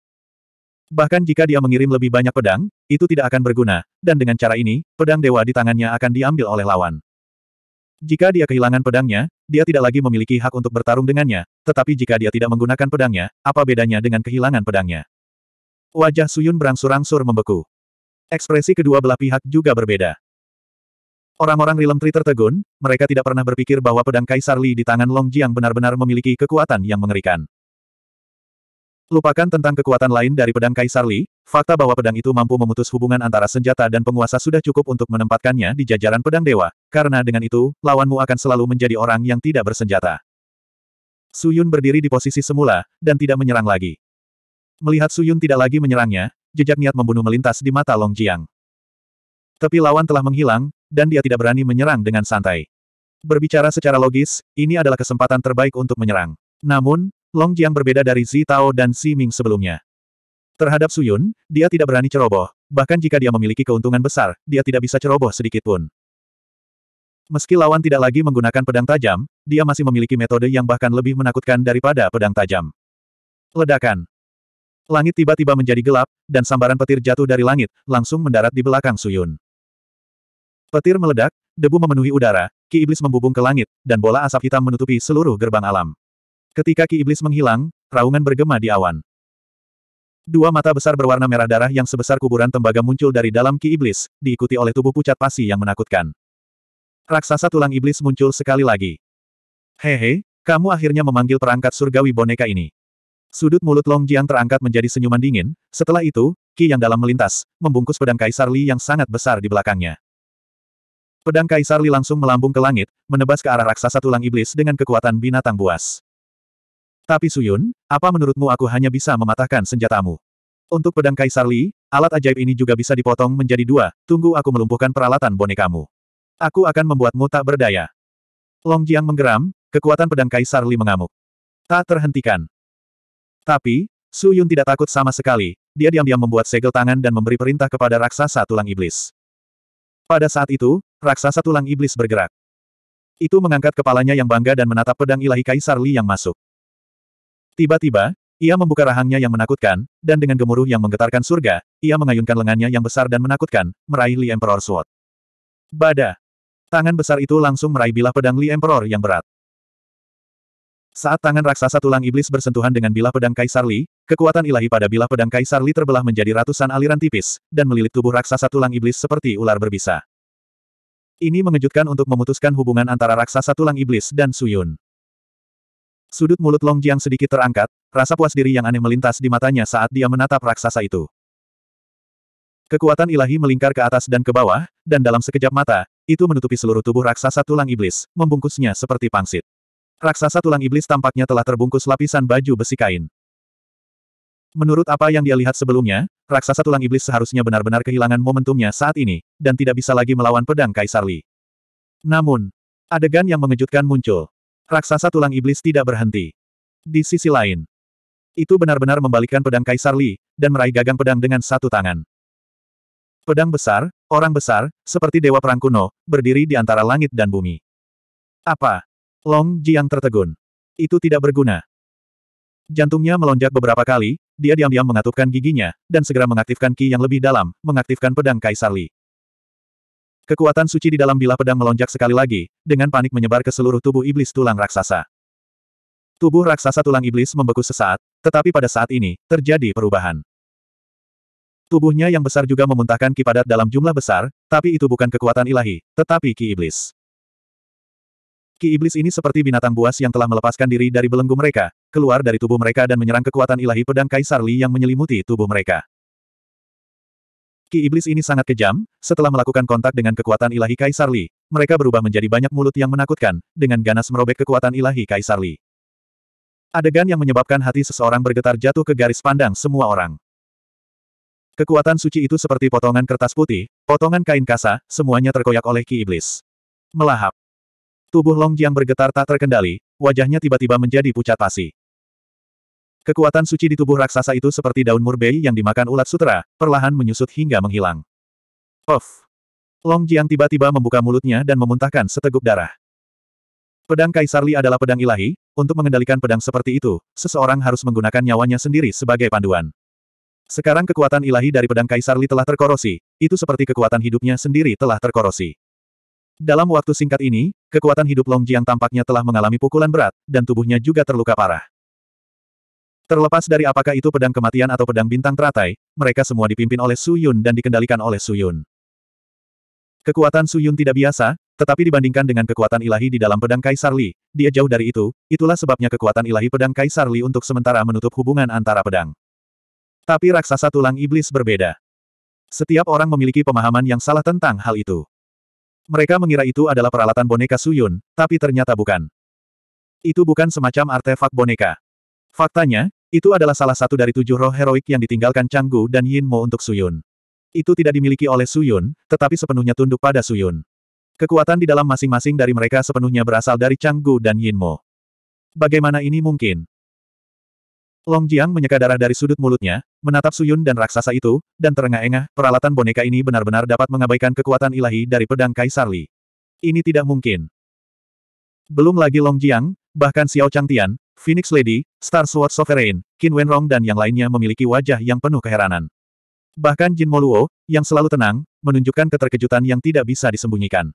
Bahkan jika dia mengirim lebih banyak pedang, itu tidak akan berguna, dan dengan cara ini, pedang dewa di tangannya akan diambil oleh lawan. Jika dia kehilangan pedangnya, dia tidak lagi memiliki hak untuk bertarung dengannya, tetapi jika dia tidak menggunakan pedangnya, apa bedanya dengan kehilangan pedangnya? Wajah Suyun berangsur-angsur membeku. Ekspresi kedua belah pihak juga berbeda. Orang-orang Rilem Tri tertegun, mereka tidak pernah berpikir bahwa pedang Kaisar Li di tangan Long Jiang benar-benar memiliki kekuatan yang mengerikan. Lupakan tentang kekuatan lain dari pedang Kaisar Li, fakta bahwa pedang itu mampu memutus hubungan antara senjata dan penguasa sudah cukup untuk menempatkannya di jajaran pedang dewa, karena dengan itu, lawanmu akan selalu menjadi orang yang tidak bersenjata. Su Yun berdiri di posisi semula, dan tidak menyerang lagi. Melihat Su Yun tidak lagi menyerangnya, jejak niat membunuh melintas di mata Long Jiang. Tapi lawan telah menghilang, dan dia tidak berani menyerang dengan santai. Berbicara secara logis, ini adalah kesempatan terbaik untuk menyerang. Namun, Long Jiang berbeda dari Zi Tao dan Si Ming sebelumnya. Terhadap Su Yun, dia tidak berani ceroboh, bahkan jika dia memiliki keuntungan besar, dia tidak bisa ceroboh sedikitpun. Meski lawan tidak lagi menggunakan pedang tajam, dia masih memiliki metode yang bahkan lebih menakutkan daripada pedang tajam. Ledakan. Langit tiba-tiba menjadi gelap, dan sambaran petir jatuh dari langit, langsung mendarat di belakang Su Yun. Petir meledak, debu memenuhi udara, Ki Iblis membubung ke langit, dan bola asap hitam menutupi seluruh gerbang alam. Ketika Ki Iblis menghilang, raungan bergema di awan. Dua mata besar berwarna merah darah yang sebesar kuburan tembaga muncul dari dalam Ki Iblis, diikuti oleh tubuh pucat pasi yang menakutkan. Raksasa tulang iblis muncul sekali lagi. Hehe, kamu akhirnya memanggil perangkat surgawi boneka ini. Sudut mulut Long Jiang terangkat menjadi senyuman dingin, setelah itu, Ki yang dalam melintas, membungkus pedang Kaisar Li yang sangat besar di belakangnya. Pedang Kaisar Li langsung melambung ke langit, menebas ke arah raksasa tulang iblis dengan kekuatan binatang buas. Tapi Suyun, apa menurutmu aku hanya bisa mematahkan senjatamu? Untuk pedang Kaisar Li, alat ajaib ini juga bisa dipotong menjadi dua, tunggu aku melumpuhkan peralatan bonekamu. Aku akan membuatmu tak berdaya. Long Jiang menggeram, kekuatan pedang Kaisar Li mengamuk. Tak terhentikan. Tapi, Suyun tidak takut sama sekali, dia diam-diam membuat segel tangan dan memberi perintah kepada raksasa tulang iblis. Pada saat itu, raksasa tulang iblis bergerak. Itu mengangkat kepalanya yang bangga dan menatap pedang ilahi Kaisar Li yang masuk. Tiba-tiba, ia membuka rahangnya yang menakutkan, dan dengan gemuruh yang menggetarkan surga, ia mengayunkan lengannya yang besar dan menakutkan, meraih Li Emperor Sword. Bada! Tangan besar itu langsung meraih bilah pedang Li Emperor yang berat. Saat tangan raksasa tulang iblis bersentuhan dengan bilah pedang Kaisar Li, kekuatan ilahi pada bilah pedang Kaisar Li terbelah menjadi ratusan aliran tipis, dan melilit tubuh raksasa tulang iblis seperti ular berbisa. Ini mengejutkan untuk memutuskan hubungan antara raksasa tulang iblis dan Suyun. Sudut mulut Long Jiang sedikit terangkat, rasa puas diri yang aneh melintas di matanya saat dia menatap raksasa itu. Kekuatan ilahi melingkar ke atas dan ke bawah, dan dalam sekejap mata, itu menutupi seluruh tubuh raksasa tulang iblis, membungkusnya seperti pangsit. Raksasa tulang iblis tampaknya telah terbungkus lapisan baju besi kain. Menurut apa yang dia lihat sebelumnya, raksasa tulang iblis seharusnya benar-benar kehilangan momentumnya saat ini, dan tidak bisa lagi melawan pedang Kaisar Li. Namun, adegan yang mengejutkan muncul. Raksasa tulang iblis tidak berhenti. Di sisi lain, itu benar-benar membalikkan pedang Kaisar Li, dan meraih gagang pedang dengan satu tangan. Pedang besar, orang besar, seperti dewa perang kuno, berdiri di antara langit dan bumi. Apa? Long Jiang tertegun. Itu tidak berguna. Jantungnya melonjak beberapa kali, dia diam-diam mengatupkan giginya, dan segera mengaktifkan ki yang lebih dalam, mengaktifkan pedang Kaisar Li. Kekuatan suci di dalam bilah pedang melonjak sekali lagi, dengan panik menyebar ke seluruh tubuh iblis tulang raksasa. Tubuh raksasa tulang iblis membeku sesaat, tetapi pada saat ini, terjadi perubahan. Tubuhnya yang besar juga memuntahkan ki padat dalam jumlah besar, tapi itu bukan kekuatan ilahi, tetapi ki iblis. Ki iblis ini seperti binatang buas yang telah melepaskan diri dari belenggu mereka, keluar dari tubuh mereka dan menyerang kekuatan ilahi pedang Kaisar Li yang menyelimuti tubuh mereka. Ki iblis ini sangat kejam, setelah melakukan kontak dengan kekuatan ilahi Kaisar Li, mereka berubah menjadi banyak mulut yang menakutkan, dengan ganas merobek kekuatan ilahi Kaisar Li. Adegan yang menyebabkan hati seseorang bergetar jatuh ke garis pandang semua orang. Kekuatan suci itu seperti potongan kertas putih, potongan kain kasa, semuanya terkoyak oleh Ki Iblis. Melahap. Tubuh Long Jiang bergetar tak terkendali, wajahnya tiba-tiba menjadi pucat pasi. Kekuatan suci di tubuh raksasa itu seperti daun murbei yang dimakan ulat sutra, perlahan menyusut hingga menghilang. Of! Long Jiang tiba-tiba membuka mulutnya dan memuntahkan seteguk darah. Pedang Kaisar Li adalah pedang ilahi, untuk mengendalikan pedang seperti itu, seseorang harus menggunakan nyawanya sendiri sebagai panduan. Sekarang kekuatan ilahi dari pedang Kaisar Li telah terkorosi, itu seperti kekuatan hidupnya sendiri telah terkorosi. Dalam waktu singkat ini, kekuatan hidup Long Jiang tampaknya telah mengalami pukulan berat, dan tubuhnya juga terluka parah. Terlepas dari apakah itu pedang kematian atau pedang bintang teratai, mereka semua dipimpin oleh Su Yun dan dikendalikan oleh Su Yun. Kekuatan Su Yun tidak biasa, tetapi dibandingkan dengan kekuatan ilahi di dalam pedang Kaisar Li, dia jauh dari itu, itulah sebabnya kekuatan ilahi pedang Kaisar Li untuk sementara menutup hubungan antara pedang. Tapi raksasa tulang iblis berbeda. Setiap orang memiliki pemahaman yang salah tentang hal itu. Mereka mengira itu adalah peralatan boneka Suyun, tapi ternyata bukan. Itu bukan semacam artefak boneka. Faktanya, itu adalah salah satu dari tujuh roh heroik yang ditinggalkan Canggu dan Yin Mo untuk Suyun. Itu tidak dimiliki oleh Suyun, tetapi sepenuhnya tunduk pada Suyun. Kekuatan di dalam masing-masing dari mereka sepenuhnya berasal dari Canggu dan Yin Mo. Bagaimana ini mungkin? Long Jiang menyeka darah dari sudut mulutnya, menatap Suyun dan raksasa itu, dan terengah-engah, peralatan boneka ini benar-benar dapat mengabaikan kekuatan ilahi dari pedang Kaisar Li. Ini tidak mungkin. Belum lagi Long Jiang, bahkan Xiao Changtian, Phoenix Lady, Star Sword Sovereign, Qin Wenrong dan yang lainnya memiliki wajah yang penuh keheranan. Bahkan Jin Moluo, yang selalu tenang, menunjukkan keterkejutan yang tidak bisa disembunyikan.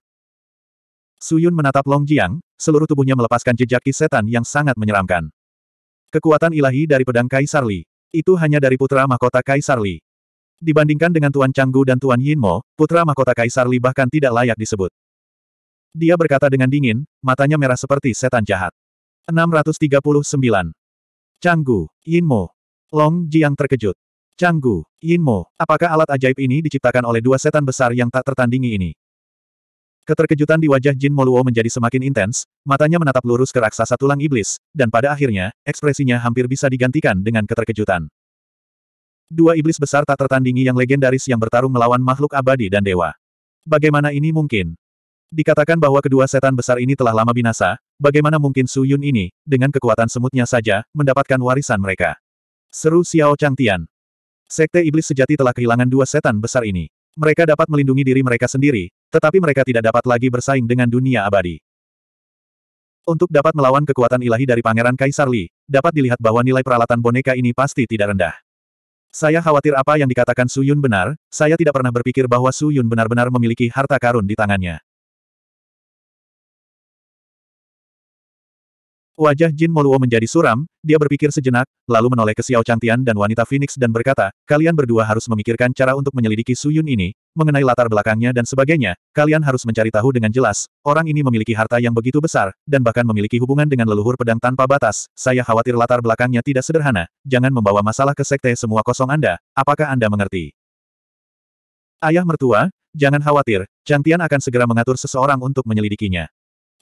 Suyun menatap Long Jiang, seluruh tubuhnya melepaskan jejak kisah yang sangat menyeramkan. Kekuatan ilahi dari pedang Kaisar Li. Itu hanya dari putra mahkota Kaisar Li. Dibandingkan dengan Tuan Canggu dan Tuan Yinmo, putra mahkota Kaisar Li bahkan tidak layak disebut. Dia berkata dengan dingin, matanya merah seperti setan jahat. 639. Canggu, Yinmo. Long Jiang terkejut. Canggu, Yinmo, apakah alat ajaib ini diciptakan oleh dua setan besar yang tak tertandingi ini? Keterkejutan di wajah Jin Moluo menjadi semakin intens, matanya menatap lurus ke raksasa tulang iblis, dan pada akhirnya, ekspresinya hampir bisa digantikan dengan keterkejutan. Dua iblis besar tak tertandingi yang legendaris yang bertarung melawan makhluk abadi dan dewa. Bagaimana ini mungkin? Dikatakan bahwa kedua setan besar ini telah lama binasa, bagaimana mungkin Su Yun ini, dengan kekuatan semutnya saja, mendapatkan warisan mereka? Seru Xiao Chang Tian. Sekte Iblis Sejati telah kehilangan dua setan besar ini. Mereka dapat melindungi diri mereka sendiri, tetapi mereka tidak dapat lagi bersaing dengan dunia abadi. Untuk dapat melawan kekuatan ilahi dari Pangeran Kaisar Li, dapat dilihat bahwa nilai peralatan boneka ini pasti tidak rendah. Saya khawatir apa yang dikatakan Su Yun benar, saya tidak pernah berpikir bahwa Su Yun benar-benar memiliki harta karun di tangannya. Wajah Jin Moluo menjadi suram, dia berpikir sejenak, lalu menoleh ke Xiao Chantian dan wanita Phoenix dan berkata, kalian berdua harus memikirkan cara untuk menyelidiki Su Yun ini, mengenai latar belakangnya dan sebagainya, kalian harus mencari tahu dengan jelas, orang ini memiliki harta yang begitu besar, dan bahkan memiliki hubungan dengan leluhur pedang tanpa batas, saya khawatir latar belakangnya tidak sederhana, jangan membawa masalah ke sekte semua kosong Anda, apakah Anda mengerti? Ayah mertua, jangan khawatir, Chantian akan segera mengatur seseorang untuk menyelidikinya.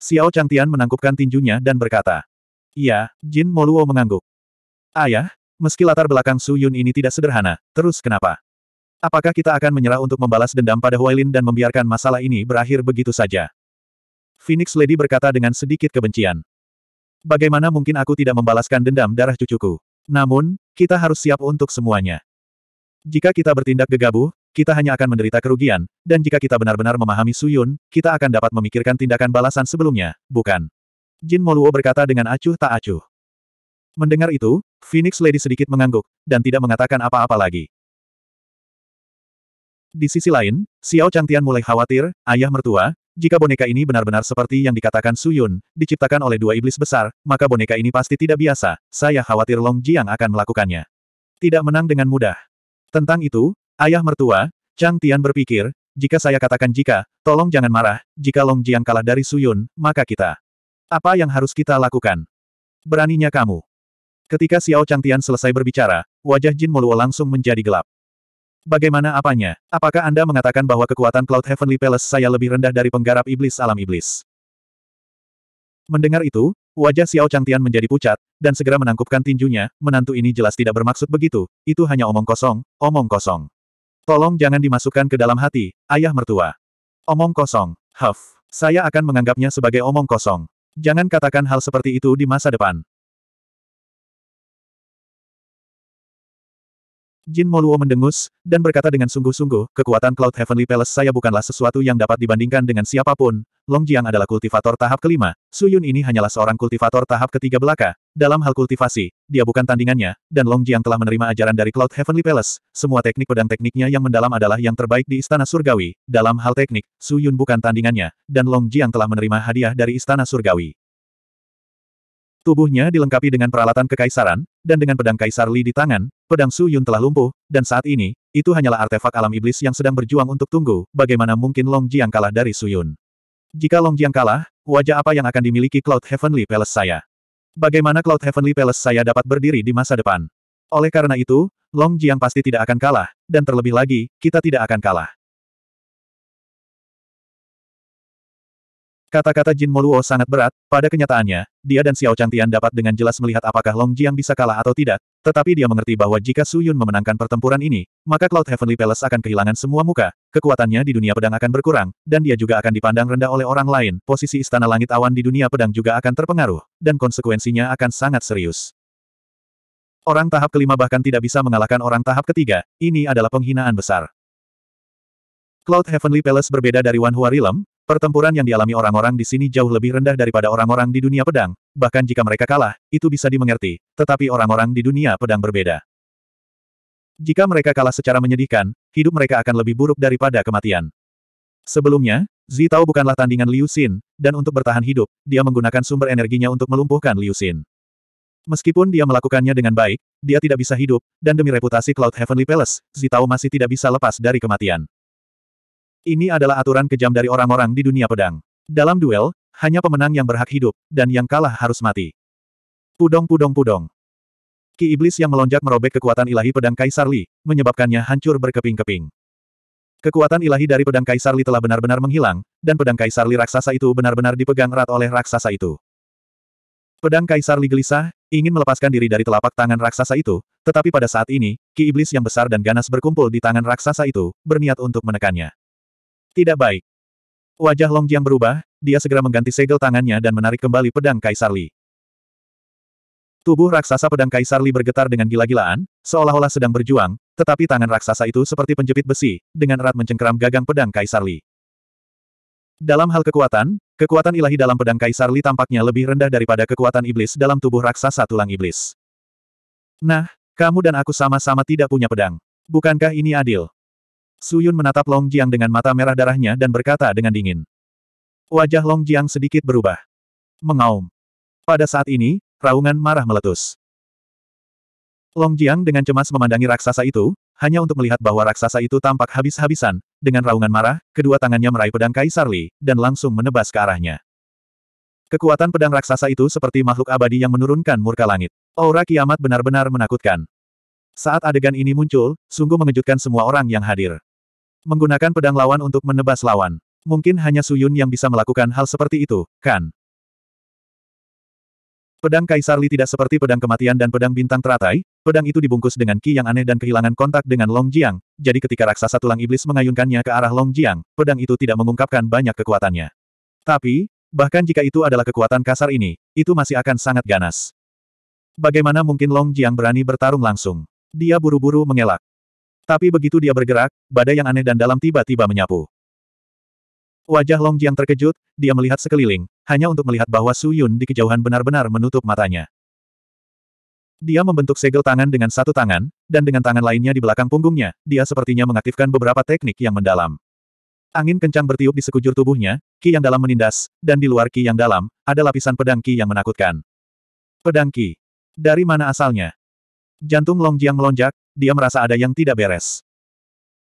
Xiao Changtian menangkupkan tinjunya dan berkata. Iya, Jin Moluo mengangguk. Ayah, meski latar belakang Su Yun ini tidak sederhana, terus kenapa? Apakah kita akan menyerah untuk membalas dendam pada Huailin dan membiarkan masalah ini berakhir begitu saja? Phoenix Lady berkata dengan sedikit kebencian. Bagaimana mungkin aku tidak membalaskan dendam darah cucuku? Namun, kita harus siap untuk semuanya. Jika kita bertindak gegabah, kita hanya akan menderita kerugian, dan jika kita benar-benar memahami Suyun, kita akan dapat memikirkan tindakan balasan sebelumnya, bukan? Jin Moluo berkata dengan acuh tak acuh. Mendengar itu, Phoenix Lady sedikit mengangguk, dan tidak mengatakan apa-apa lagi. Di sisi lain, Xiao Changtian mulai khawatir, ayah mertua, jika boneka ini benar-benar seperti yang dikatakan Suyun, diciptakan oleh dua iblis besar, maka boneka ini pasti tidak biasa, saya khawatir Long Jiang akan melakukannya. Tidak menang dengan mudah. Tentang itu, Ayah mertua, Chang Tian berpikir, jika saya katakan jika, tolong jangan marah, jika Long Jiang kalah dari Suyun, maka kita. Apa yang harus kita lakukan? Beraninya kamu. Ketika Xiao Chang Tian selesai berbicara, wajah Jin Moluo langsung menjadi gelap. Bagaimana apanya? Apakah Anda mengatakan bahwa kekuatan Cloud Heavenly Palace saya lebih rendah dari penggarap iblis alam iblis? Mendengar itu, wajah Xiao Chang Tian menjadi pucat, dan segera menangkupkan tinjunya, menantu ini jelas tidak bermaksud begitu, itu hanya omong kosong, omong kosong. Tolong jangan dimasukkan ke dalam hati, ayah mertua. Omong kosong. Huff. Saya akan menganggapnya sebagai omong kosong. Jangan katakan hal seperti itu di masa depan. Jin Moluo mendengus, dan berkata dengan sungguh-sungguh, kekuatan Cloud Heavenly Palace saya bukanlah sesuatu yang dapat dibandingkan dengan siapapun. Long Jiang adalah kultivator tahap kelima, Su Yun ini hanyalah seorang kultivator tahap ketiga belaka. Dalam hal kultivasi, dia bukan tandingannya, dan Long Jiang telah menerima ajaran dari Cloud Heavenly Palace. Semua teknik pedang tekniknya yang mendalam adalah yang terbaik di Istana Surgawi. Dalam hal teknik, Su Yun bukan tandingannya, dan Long Jiang telah menerima hadiah dari Istana Surgawi. Tubuhnya dilengkapi dengan peralatan kekaisaran, dan dengan pedang Kaisar Li di tangan, pedang Su Yun telah lumpuh, dan saat ini, itu hanyalah artefak alam iblis yang sedang berjuang untuk tunggu, bagaimana mungkin Long Jiang kalah dari Su Yun. Jika Long Jiang kalah, wajah apa yang akan dimiliki Cloud Heavenly Palace saya? Bagaimana Cloud Heavenly Palace saya dapat berdiri di masa depan? Oleh karena itu, Long Jiang pasti tidak akan kalah, dan terlebih lagi, kita tidak akan kalah. Kata-kata Jin Moluo sangat berat, pada kenyataannya, dia dan Xiao Chantian dapat dengan jelas melihat apakah Long Jiang bisa kalah atau tidak, tetapi dia mengerti bahwa jika Su Yun memenangkan pertempuran ini, maka Cloud Heavenly Palace akan kehilangan semua muka, kekuatannya di dunia pedang akan berkurang, dan dia juga akan dipandang rendah oleh orang lain, posisi Istana Langit Awan di dunia pedang juga akan terpengaruh, dan konsekuensinya akan sangat serius. Orang tahap kelima bahkan tidak bisa mengalahkan orang tahap ketiga, ini adalah penghinaan besar. Cloud Heavenly Palace berbeda dari Wan Hua Realm, Pertempuran yang dialami orang-orang di sini jauh lebih rendah daripada orang-orang di dunia pedang, bahkan jika mereka kalah, itu bisa dimengerti, tetapi orang-orang di dunia pedang berbeda. Jika mereka kalah secara menyedihkan, hidup mereka akan lebih buruk daripada kematian. Sebelumnya, Zi Tao bukanlah tandingan Liu Xin, dan untuk bertahan hidup, dia menggunakan sumber energinya untuk melumpuhkan Liu Xin. Meskipun dia melakukannya dengan baik, dia tidak bisa hidup, dan demi reputasi Cloud Heavenly Palace, Zi Tao masih tidak bisa lepas dari kematian. Ini adalah aturan kejam dari orang-orang di dunia pedang. Dalam duel, hanya pemenang yang berhak hidup, dan yang kalah harus mati. Pudong pudong pudong. Ki iblis yang melonjak merobek kekuatan ilahi pedang Kaisar Li, menyebabkannya hancur berkeping-keping. Kekuatan ilahi dari pedang Kaisar Li telah benar-benar menghilang, dan pedang Kaisar Li raksasa itu benar-benar dipegang erat oleh raksasa itu. Pedang Kaisar Li gelisah, ingin melepaskan diri dari telapak tangan raksasa itu, tetapi pada saat ini, ki iblis yang besar dan ganas berkumpul di tangan raksasa itu, berniat untuk menekannya. Tidak baik. Wajah Long Longjiang berubah, dia segera mengganti segel tangannya dan menarik kembali pedang Kaisar Li. Tubuh raksasa pedang Kaisar Li bergetar dengan gila-gilaan, seolah-olah sedang berjuang, tetapi tangan raksasa itu seperti penjepit besi, dengan erat mencengkeram gagang pedang Kaisar Li. Dalam hal kekuatan, kekuatan ilahi dalam pedang Kaisar Li tampaknya lebih rendah daripada kekuatan iblis dalam tubuh raksasa tulang iblis. Nah, kamu dan aku sama-sama tidak punya pedang. Bukankah ini adil? Suyun menatap Long Jiang dengan mata merah darahnya dan berkata dengan dingin. Wajah Long Jiang sedikit berubah. Mengaum. Pada saat ini, raungan marah meletus. Long Jiang dengan cemas memandangi raksasa itu, hanya untuk melihat bahwa raksasa itu tampak habis-habisan, dengan raungan marah, kedua tangannya meraih pedang Kaisar Li, dan langsung menebas ke arahnya. Kekuatan pedang raksasa itu seperti makhluk abadi yang menurunkan murka langit. Aura kiamat benar-benar menakutkan. Saat adegan ini muncul, sungguh mengejutkan semua orang yang hadir. Menggunakan pedang lawan untuk menebas lawan. Mungkin hanya Suyun yang bisa melakukan hal seperti itu, kan? Pedang Kaisar Li tidak seperti pedang kematian dan pedang bintang teratai, pedang itu dibungkus dengan ki yang aneh dan kehilangan kontak dengan Long Jiang, jadi ketika raksasa tulang iblis mengayunkannya ke arah Long Jiang, pedang itu tidak mengungkapkan banyak kekuatannya. Tapi, bahkan jika itu adalah kekuatan kasar ini, itu masih akan sangat ganas. Bagaimana mungkin Long Jiang berani bertarung langsung? Dia buru-buru mengelak. Tapi begitu dia bergerak, badai yang aneh dan dalam tiba-tiba menyapu. Wajah Long Jiang terkejut, dia melihat sekeliling, hanya untuk melihat bahwa Su Yun di kejauhan benar-benar menutup matanya. Dia membentuk segel tangan dengan satu tangan, dan dengan tangan lainnya di belakang punggungnya, dia sepertinya mengaktifkan beberapa teknik yang mendalam. Angin kencang bertiup di sekujur tubuhnya, ki yang dalam menindas, dan di luar ki yang dalam, ada lapisan pedang ki yang menakutkan. Pedang ki. Dari mana asalnya? Jantung Long Jiang melonjak, dia merasa ada yang tidak beres.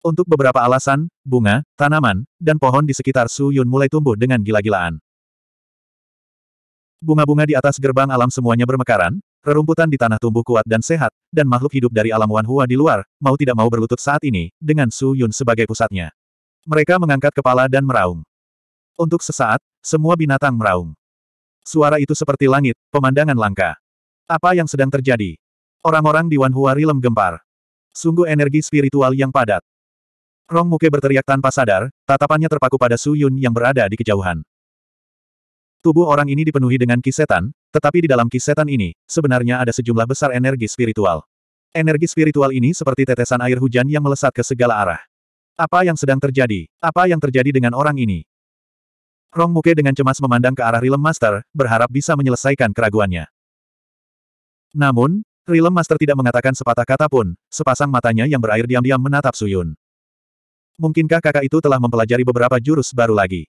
Untuk beberapa alasan, bunga, tanaman, dan pohon di sekitar Su Yun mulai tumbuh dengan gila-gilaan. Bunga-bunga di atas gerbang alam semuanya bermekaran, rerumputan di tanah tumbuh kuat dan sehat, dan makhluk hidup dari alam Wan Hua di luar, mau tidak mau berlutut saat ini, dengan Su Yun sebagai pusatnya. Mereka mengangkat kepala dan meraung. Untuk sesaat, semua binatang meraung. Suara itu seperti langit, pemandangan langka. Apa yang sedang terjadi? Orang-orang di Wanhua rilem gempar. Sungguh energi spiritual yang padat. Rong Muke berteriak tanpa sadar, tatapannya terpaku pada Su Yun yang berada di kejauhan. Tubuh orang ini dipenuhi dengan kisetan, tetapi di dalam kisetan ini, sebenarnya ada sejumlah besar energi spiritual. Energi spiritual ini seperti tetesan air hujan yang melesat ke segala arah. Apa yang sedang terjadi? Apa yang terjadi dengan orang ini? Rong Muke dengan cemas memandang ke arah Rilem Master, berharap bisa menyelesaikan keraguannya. Namun, Rilem Master tidak mengatakan sepatah kata pun, sepasang matanya yang berair diam-diam menatap Suyun. Mungkinkah kakak itu telah mempelajari beberapa jurus baru lagi?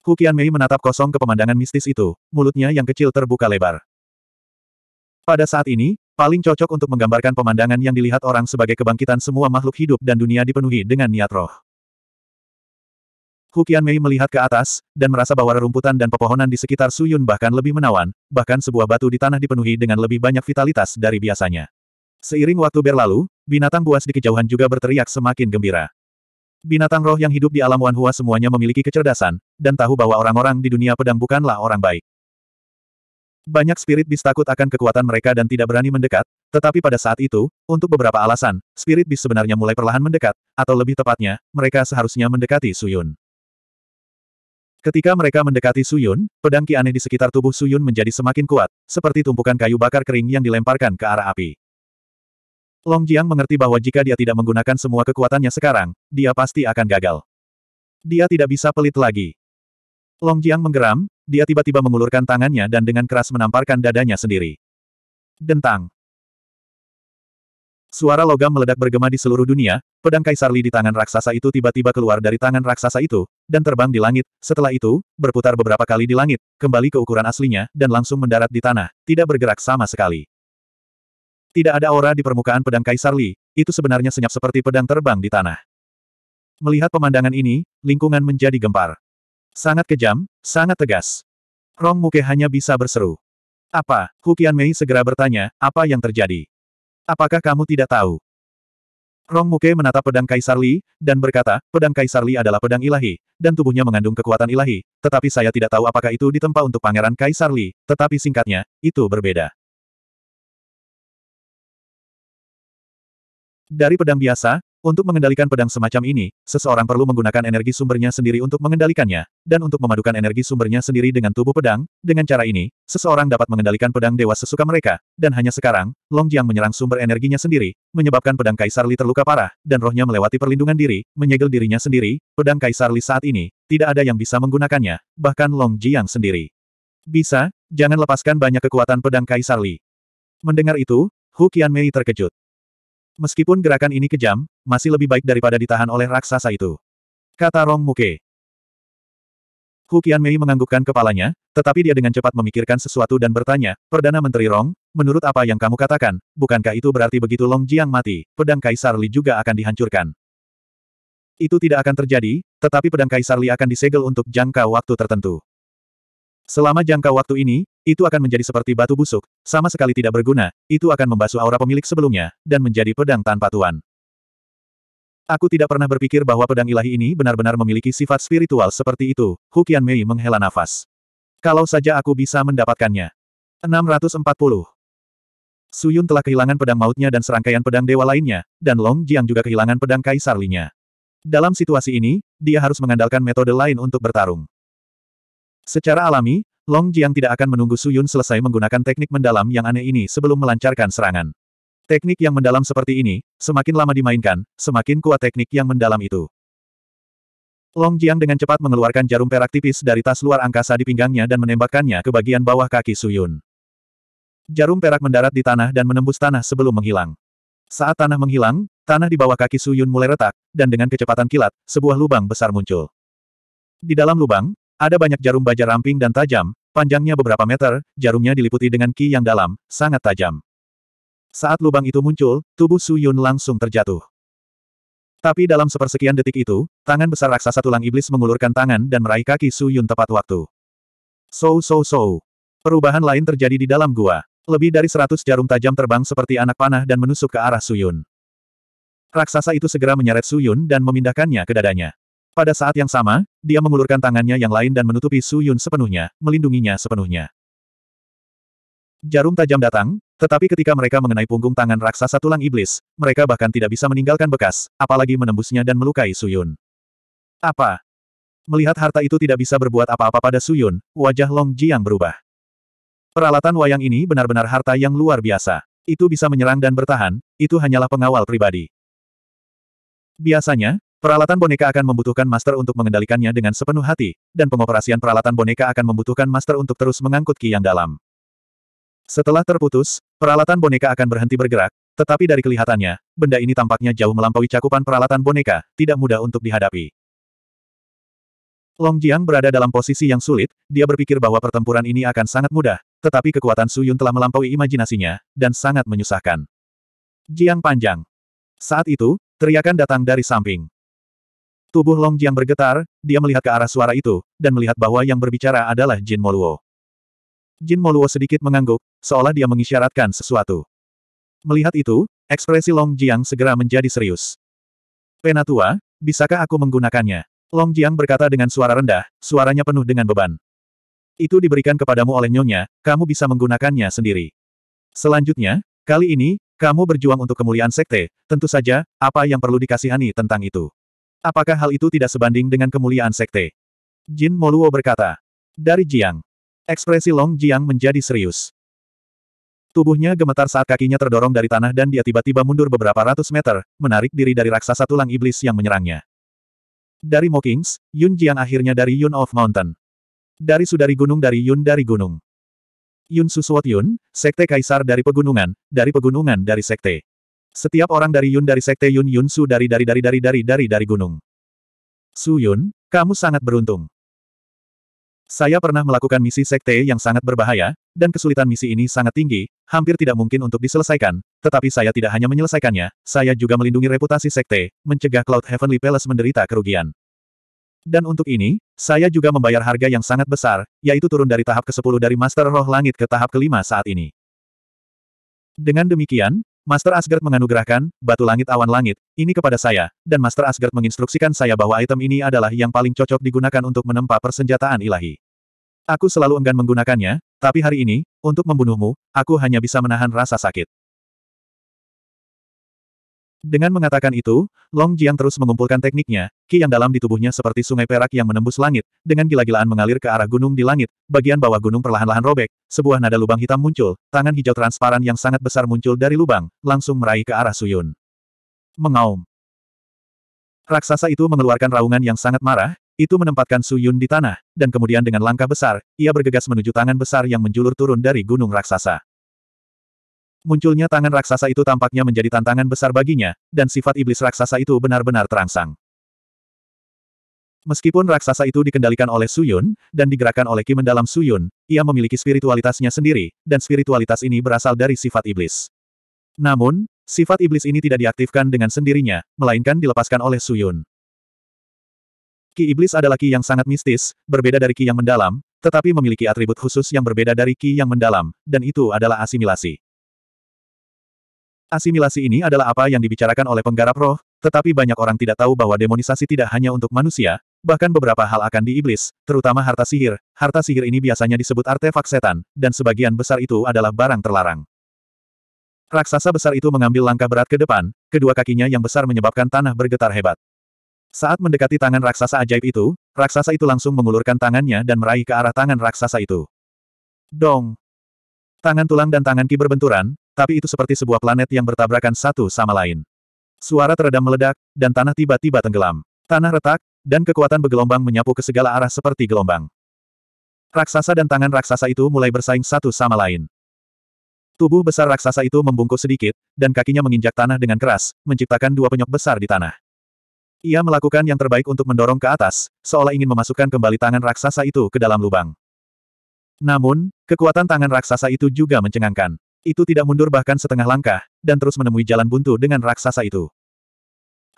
Hukian Mei menatap kosong ke pemandangan mistis itu, mulutnya yang kecil terbuka lebar. Pada saat ini, paling cocok untuk menggambarkan pemandangan yang dilihat orang sebagai kebangkitan semua makhluk hidup dan dunia dipenuhi dengan niat roh. Hukian Mei melihat ke atas, dan merasa bahwa rerumputan dan pepohonan di sekitar Suyun bahkan lebih menawan, bahkan sebuah batu di tanah dipenuhi dengan lebih banyak vitalitas dari biasanya. Seiring waktu berlalu, binatang buas di kejauhan juga berteriak semakin gembira. Binatang roh yang hidup di alam Wanhua semuanya memiliki kecerdasan, dan tahu bahwa orang-orang di dunia pedang bukanlah orang baik. Banyak spirit bis takut akan kekuatan mereka dan tidak berani mendekat, tetapi pada saat itu, untuk beberapa alasan, spirit bis sebenarnya mulai perlahan mendekat, atau lebih tepatnya, mereka seharusnya mendekati Suyun. Ketika mereka mendekati Suyun, pedang ki aneh di sekitar tubuh Suyun menjadi semakin kuat, seperti tumpukan kayu bakar kering yang dilemparkan ke arah api. Long Jiang mengerti bahwa jika dia tidak menggunakan semua kekuatannya sekarang, dia pasti akan gagal. Dia tidak bisa pelit lagi. Long Jiang menggeram, dia tiba-tiba mengulurkan tangannya dan dengan keras menamparkan dadanya sendiri. Dentang. Suara logam meledak bergema di seluruh dunia, pedang Kaisar Li di tangan raksasa itu tiba-tiba keluar dari tangan raksasa itu, dan terbang di langit, setelah itu, berputar beberapa kali di langit, kembali ke ukuran aslinya, dan langsung mendarat di tanah, tidak bergerak sama sekali. Tidak ada aura di permukaan pedang Kaisar Li, itu sebenarnya senyap seperti pedang terbang di tanah. Melihat pemandangan ini, lingkungan menjadi gempar. Sangat kejam, sangat tegas. Rong Muke hanya bisa berseru. Apa? Hukian Mei segera bertanya, apa yang terjadi? Apakah kamu tidak tahu? Rong Muke menatap pedang Kaisar Li, dan berkata, pedang Kaisar Li adalah pedang ilahi, dan tubuhnya mengandung kekuatan ilahi, tetapi saya tidak tahu apakah itu ditempa untuk pangeran Kaisar Li, tetapi singkatnya, itu berbeda. Dari pedang biasa, untuk mengendalikan pedang semacam ini, seseorang perlu menggunakan energi sumbernya sendiri untuk mengendalikannya, dan untuk memadukan energi sumbernya sendiri dengan tubuh pedang, dengan cara ini, seseorang dapat mengendalikan pedang dewa sesuka mereka, dan hanya sekarang, Long Jiang menyerang sumber energinya sendiri, menyebabkan pedang Kaisar Li terluka parah, dan rohnya melewati perlindungan diri, menyegel dirinya sendiri, pedang Kaisar Li saat ini, tidak ada yang bisa menggunakannya, bahkan Long Jiang sendiri. Bisa, jangan lepaskan banyak kekuatan pedang Kaisar Li. Mendengar itu, Hu Qianmei terkejut. Meskipun gerakan ini kejam, masih lebih baik daripada ditahan oleh raksasa itu. Kata Rong Muke. Hu Qianmei menganggukkan kepalanya, tetapi dia dengan cepat memikirkan sesuatu dan bertanya, Perdana Menteri Rong, menurut apa yang kamu katakan, bukankah itu berarti begitu Long Jiang mati, pedang Kaisar Li juga akan dihancurkan? Itu tidak akan terjadi, tetapi pedang Kaisar Li akan disegel untuk jangka waktu tertentu. Selama jangka waktu ini, itu akan menjadi seperti batu busuk, sama sekali tidak berguna, itu akan membasuh aura pemilik sebelumnya, dan menjadi pedang tanpa tuan. Aku tidak pernah berpikir bahwa pedang ilahi ini benar-benar memiliki sifat spiritual seperti itu, Hukian Mei menghela nafas. Kalau saja aku bisa mendapatkannya. 640. Suyun telah kehilangan pedang mautnya dan serangkaian pedang dewa lainnya, dan Long Jiang juga kehilangan pedang kaisar Linya. Dalam situasi ini, dia harus mengandalkan metode lain untuk bertarung. Secara alami, Long Jiang tidak akan menunggu Su Yun selesai menggunakan teknik mendalam yang aneh ini sebelum melancarkan serangan. Teknik yang mendalam seperti ini, semakin lama dimainkan, semakin kuat teknik yang mendalam itu. Long Jiang dengan cepat mengeluarkan jarum perak tipis dari tas luar angkasa di pinggangnya dan menembakkannya ke bagian bawah kaki Su Yun. Jarum perak mendarat di tanah dan menembus tanah sebelum menghilang. Saat tanah menghilang, tanah di bawah kaki Su Yun mulai retak, dan dengan kecepatan kilat, sebuah lubang besar muncul. Di dalam lubang, ada banyak jarum baja ramping dan tajam, panjangnya beberapa meter, jarumnya diliputi dengan ki yang dalam, sangat tajam. Saat lubang itu muncul, tubuh Su Yun langsung terjatuh. Tapi dalam sepersekian detik itu, tangan besar raksasa tulang iblis mengulurkan tangan dan meraih kaki Su Yun tepat waktu. So so so. Perubahan lain terjadi di dalam gua. Lebih dari seratus jarum tajam terbang seperti anak panah dan menusuk ke arah Su Yun. Raksasa itu segera menyeret Su Yun dan memindahkannya ke dadanya. Pada saat yang sama, dia mengulurkan tangannya yang lain dan menutupi Su Yun sepenuhnya, melindunginya sepenuhnya. Jarum tajam datang, tetapi ketika mereka mengenai punggung tangan raksasa tulang iblis, mereka bahkan tidak bisa meninggalkan bekas, apalagi menembusnya dan melukai Su Yun. Apa? Melihat harta itu tidak bisa berbuat apa-apa pada Su Yun, wajah Long Ji yang berubah. Peralatan wayang ini benar-benar harta yang luar biasa. Itu bisa menyerang dan bertahan, itu hanyalah pengawal pribadi. Biasanya, Peralatan boneka akan membutuhkan master untuk mengendalikannya dengan sepenuh hati, dan pengoperasian peralatan boneka akan membutuhkan master untuk terus mengangkut ki yang dalam. Setelah terputus, peralatan boneka akan berhenti bergerak, tetapi dari kelihatannya, benda ini tampaknya jauh melampaui cakupan peralatan boneka, tidak mudah untuk dihadapi. Long Jiang berada dalam posisi yang sulit, dia berpikir bahwa pertempuran ini akan sangat mudah, tetapi kekuatan Su Yun telah melampaui imajinasinya, dan sangat menyusahkan. Jiang panjang. Saat itu, teriakan datang dari samping. Tubuh Long Jiang bergetar, dia melihat ke arah suara itu, dan melihat bahwa yang berbicara adalah Jin Moluo. Jin Moluo sedikit mengangguk, seolah dia mengisyaratkan sesuatu. Melihat itu, ekspresi Long Jiang segera menjadi serius. Penatua, bisakah aku menggunakannya? Long Jiang berkata dengan suara rendah, suaranya penuh dengan beban. Itu diberikan kepadamu oleh nyonya, kamu bisa menggunakannya sendiri. Selanjutnya, kali ini, kamu berjuang untuk kemuliaan sekte, tentu saja, apa yang perlu dikasihani tentang itu? Apakah hal itu tidak sebanding dengan kemuliaan sekte? Jin Moluo berkata. Dari Jiang. Ekspresi Long Jiang menjadi serius. Tubuhnya gemetar saat kakinya terdorong dari tanah dan dia tiba-tiba mundur beberapa ratus meter, menarik diri dari raksasa tulang iblis yang menyerangnya. Dari Mokings, Yun Jiang akhirnya dari Yun of Mountain. Dari Sudari Gunung dari Yun dari Gunung. Yun Suswot Yun, Sekte Kaisar dari Pegunungan, dari Pegunungan dari Sekte. Setiap orang dari Yun dari Sekte Yun Yun Su dari dari dari dari dari dari dari gunung. Su Yun, kamu sangat beruntung. Saya pernah melakukan misi sekte yang sangat berbahaya, dan kesulitan misi ini sangat tinggi, hampir tidak mungkin untuk diselesaikan, tetapi saya tidak hanya menyelesaikannya, saya juga melindungi reputasi sekte, mencegah Cloud Heavenly Palace menderita kerugian. Dan untuk ini, saya juga membayar harga yang sangat besar, yaitu turun dari tahap ke-10 dari Master Roh Langit ke tahap kelima saat ini. Dengan demikian, Master Asgard menganugerahkan, batu langit awan langit, ini kepada saya, dan Master Asgard menginstruksikan saya bahwa item ini adalah yang paling cocok digunakan untuk menempa persenjataan ilahi. Aku selalu enggan menggunakannya, tapi hari ini, untuk membunuhmu, aku hanya bisa menahan rasa sakit. Dengan mengatakan itu, Long Jiang terus mengumpulkan tekniknya, ki yang dalam di tubuhnya seperti sungai perak yang menembus langit, dengan gila-gilaan mengalir ke arah gunung di langit, bagian bawah gunung perlahan-lahan robek, sebuah nada lubang hitam muncul, tangan hijau transparan yang sangat besar muncul dari lubang, langsung meraih ke arah Suyun. Mengaum. Raksasa itu mengeluarkan raungan yang sangat marah, itu menempatkan Suyun di tanah, dan kemudian dengan langkah besar, ia bergegas menuju tangan besar yang menjulur turun dari gunung raksasa. Munculnya tangan raksasa itu tampaknya menjadi tantangan besar baginya, dan sifat iblis raksasa itu benar-benar terangsang. Meskipun raksasa itu dikendalikan oleh Suyun, dan digerakkan oleh Ki mendalam Suyun, ia memiliki spiritualitasnya sendiri, dan spiritualitas ini berasal dari sifat iblis. Namun, sifat iblis ini tidak diaktifkan dengan sendirinya, melainkan dilepaskan oleh Suyun. Ki iblis adalah ki yang sangat mistis, berbeda dari ki yang mendalam, tetapi memiliki atribut khusus yang berbeda dari ki yang mendalam, dan itu adalah asimilasi. Asimilasi ini adalah apa yang dibicarakan oleh penggarap roh, tetapi banyak orang tidak tahu bahwa demonisasi tidak hanya untuk manusia, bahkan beberapa hal akan di iblis, terutama harta sihir. Harta sihir ini biasanya disebut artefak setan, dan sebagian besar itu adalah barang terlarang. Raksasa besar itu mengambil langkah berat ke depan, kedua kakinya yang besar menyebabkan tanah bergetar hebat. Saat mendekati tangan raksasa ajaib itu, raksasa itu langsung mengulurkan tangannya dan meraih ke arah tangan raksasa itu. Dong! Tangan tulang dan tangan ki berbenturan, tapi itu seperti sebuah planet yang bertabrakan satu sama lain. Suara teredam meledak, dan tanah tiba-tiba tenggelam. Tanah retak, dan kekuatan bergelombang menyapu ke segala arah seperti gelombang. Raksasa dan tangan raksasa itu mulai bersaing satu sama lain. Tubuh besar raksasa itu membungkuk sedikit, dan kakinya menginjak tanah dengan keras, menciptakan dua penyok besar di tanah. Ia melakukan yang terbaik untuk mendorong ke atas, seolah ingin memasukkan kembali tangan raksasa itu ke dalam lubang. Namun, kekuatan tangan raksasa itu juga mencengangkan. Itu tidak mundur bahkan setengah langkah, dan terus menemui jalan buntu dengan raksasa itu.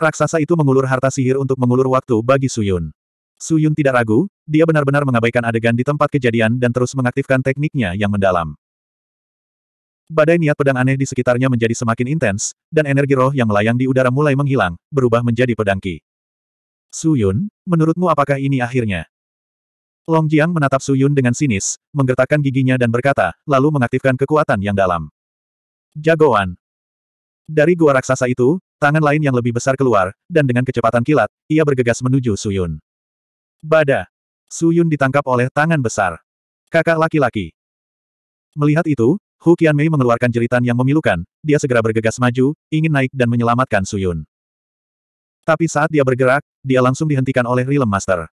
Raksasa itu mengulur harta sihir untuk mengulur waktu bagi Suyun. Suyun tidak ragu, dia benar-benar mengabaikan adegan di tempat kejadian dan terus mengaktifkan tekniknya yang mendalam. Badai niat pedang aneh di sekitarnya menjadi semakin intens, dan energi roh yang melayang di udara mulai menghilang, berubah menjadi pedangki. ki. Suyun, menurutmu apakah ini akhirnya? Long Jiang menatap Su Yun dengan sinis, menggertakkan giginya dan berkata, lalu mengaktifkan kekuatan yang dalam. Jagoan. Dari gua raksasa itu, tangan lain yang lebih besar keluar, dan dengan kecepatan kilat, ia bergegas menuju Su Yun. Bada. Su Yun ditangkap oleh tangan besar. Kakak laki-laki. Melihat itu, Hu Qianmei mengeluarkan jeritan yang memilukan, dia segera bergegas maju, ingin naik dan menyelamatkan Su Yun. Tapi saat dia bergerak, dia langsung dihentikan oleh Realm Master.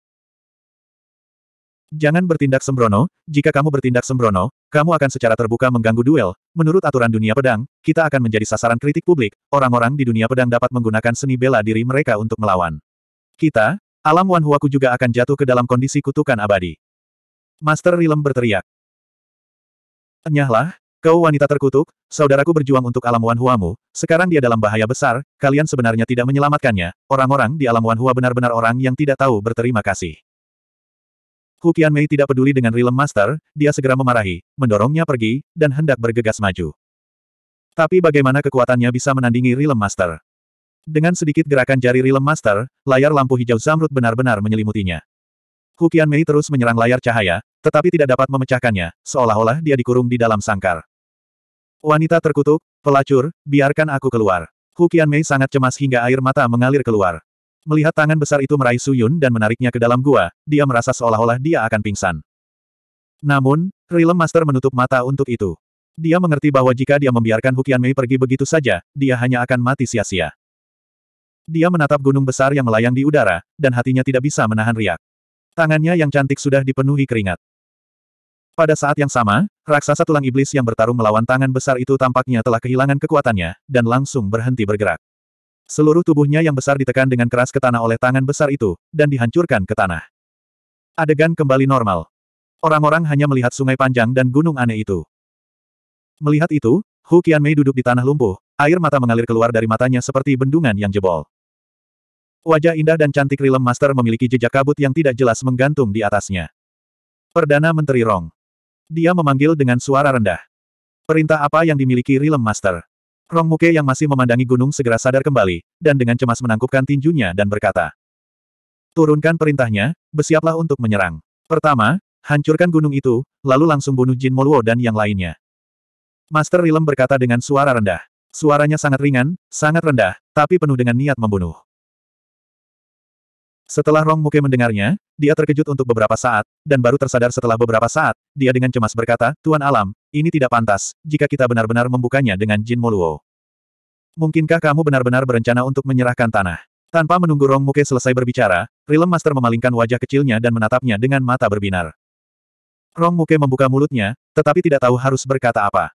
Jangan bertindak sembrono, jika kamu bertindak sembrono, kamu akan secara terbuka mengganggu duel. Menurut aturan dunia pedang, kita akan menjadi sasaran kritik publik. Orang-orang di dunia pedang dapat menggunakan seni bela diri mereka untuk melawan. Kita, alam Wan juga akan jatuh ke dalam kondisi kutukan abadi. Master Rilem berteriak. Enyahlah, kau wanita terkutuk, saudaraku berjuang untuk alam Wan sekarang dia dalam bahaya besar, kalian sebenarnya tidak menyelamatkannya, orang-orang di alam Wan benar-benar orang yang tidak tahu berterima kasih. Hukian Mei tidak peduli dengan Realm Master, dia segera memarahi, mendorongnya pergi, dan hendak bergegas maju. Tapi bagaimana kekuatannya bisa menandingi Realm Master? Dengan sedikit gerakan jari Realm Master, layar lampu hijau zamrud benar-benar menyelimutinya. Hukian Mei terus menyerang layar cahaya, tetapi tidak dapat memecahkannya, seolah-olah dia dikurung di dalam sangkar. Wanita terkutuk, pelacur, biarkan aku keluar. Hukian Mei sangat cemas hingga air mata mengalir keluar. Melihat tangan besar itu meraih Suyun dan menariknya ke dalam gua, dia merasa seolah-olah dia akan pingsan. Namun, Rilem Master menutup mata untuk itu. Dia mengerti bahwa jika dia membiarkan Hukian Mei pergi begitu saja, dia hanya akan mati sia-sia. Dia menatap gunung besar yang melayang di udara, dan hatinya tidak bisa menahan riak. Tangannya yang cantik sudah dipenuhi keringat. Pada saat yang sama, raksasa tulang iblis yang bertarung melawan tangan besar itu tampaknya telah kehilangan kekuatannya, dan langsung berhenti bergerak. Seluruh tubuhnya yang besar ditekan dengan keras ke tanah oleh tangan besar itu, dan dihancurkan ke tanah. Adegan kembali normal. Orang-orang hanya melihat sungai panjang dan gunung aneh itu. Melihat itu, Hu Mei duduk di tanah lumpuh, air mata mengalir keluar dari matanya seperti bendungan yang jebol. Wajah indah dan cantik Rilem Master memiliki jejak kabut yang tidak jelas menggantung di atasnya. Perdana Menteri Rong. Dia memanggil dengan suara rendah. Perintah apa yang dimiliki Rilem Master? Rong Muke yang masih memandangi gunung segera sadar kembali, dan dengan cemas menangkupkan tinjunya dan berkata. Turunkan perintahnya, bersiaplah untuk menyerang. Pertama, hancurkan gunung itu, lalu langsung bunuh Jin Moluo dan yang lainnya. Master Rilem berkata dengan suara rendah. Suaranya sangat ringan, sangat rendah, tapi penuh dengan niat membunuh. Setelah Rong Muke mendengarnya, dia terkejut untuk beberapa saat, dan baru tersadar setelah beberapa saat, dia dengan cemas berkata, Tuan Alam, ini tidak pantas, jika kita benar-benar membukanya dengan Jin Moluo. Mungkinkah kamu benar-benar berencana untuk menyerahkan tanah? Tanpa menunggu Rong Muke selesai berbicara, Rilem Master memalingkan wajah kecilnya dan menatapnya dengan mata berbinar. Rong Muke membuka mulutnya, tetapi tidak tahu harus berkata apa.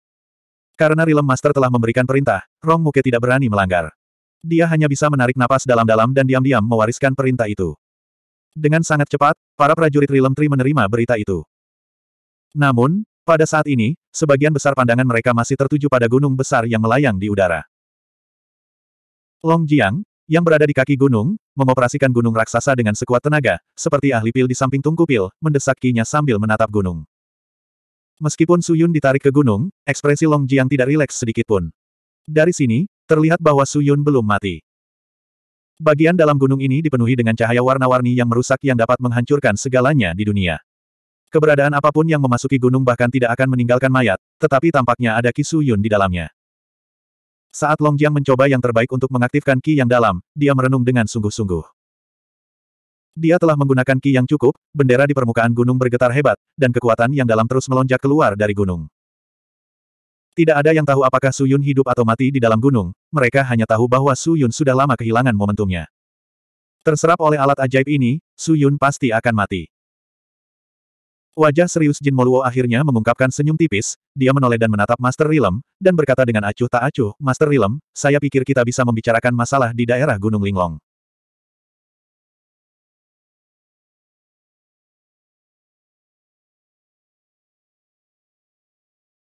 Karena Rilem Master telah memberikan perintah, Rong Muke tidak berani melanggar. Dia hanya bisa menarik napas dalam-dalam dan diam-diam mewariskan perintah itu. Dengan sangat cepat, para prajurit Rilem Tri menerima berita itu. Namun, pada saat ini, sebagian besar pandangan mereka masih tertuju pada gunung besar yang melayang di udara. Long Jiang, yang berada di kaki gunung, mengoperasikan gunung raksasa dengan sekuat tenaga, seperti ahli pil di samping tungku pil, mendesak kinya sambil menatap gunung. Meskipun Suyun ditarik ke gunung, ekspresi Long Jiang tidak rileks sedikitpun. Dari sini, terlihat bahwa Suyun belum mati. Bagian dalam gunung ini dipenuhi dengan cahaya warna-warni yang merusak yang dapat menghancurkan segalanya di dunia. Keberadaan apapun yang memasuki gunung bahkan tidak akan meninggalkan mayat, tetapi tampaknya ada Kisu Yun di dalamnya. Saat Long Jiang mencoba yang terbaik untuk mengaktifkan Ki yang dalam, dia merenung dengan sungguh-sungguh. Dia telah menggunakan Ki yang cukup, bendera di permukaan gunung bergetar hebat, dan kekuatan yang dalam terus melonjak keluar dari gunung. Tidak ada yang tahu apakah Su Yun hidup atau mati di dalam gunung, mereka hanya tahu bahwa Su Yun sudah lama kehilangan momentumnya. Terserap oleh alat ajaib ini, Su Yun pasti akan mati. Wajah serius Jin Moluo akhirnya mengungkapkan senyum tipis, dia menoleh dan menatap Master Rilem, dan berkata dengan acuh tak acuh, Master Rilem, saya pikir kita bisa membicarakan masalah di daerah Gunung Linglong.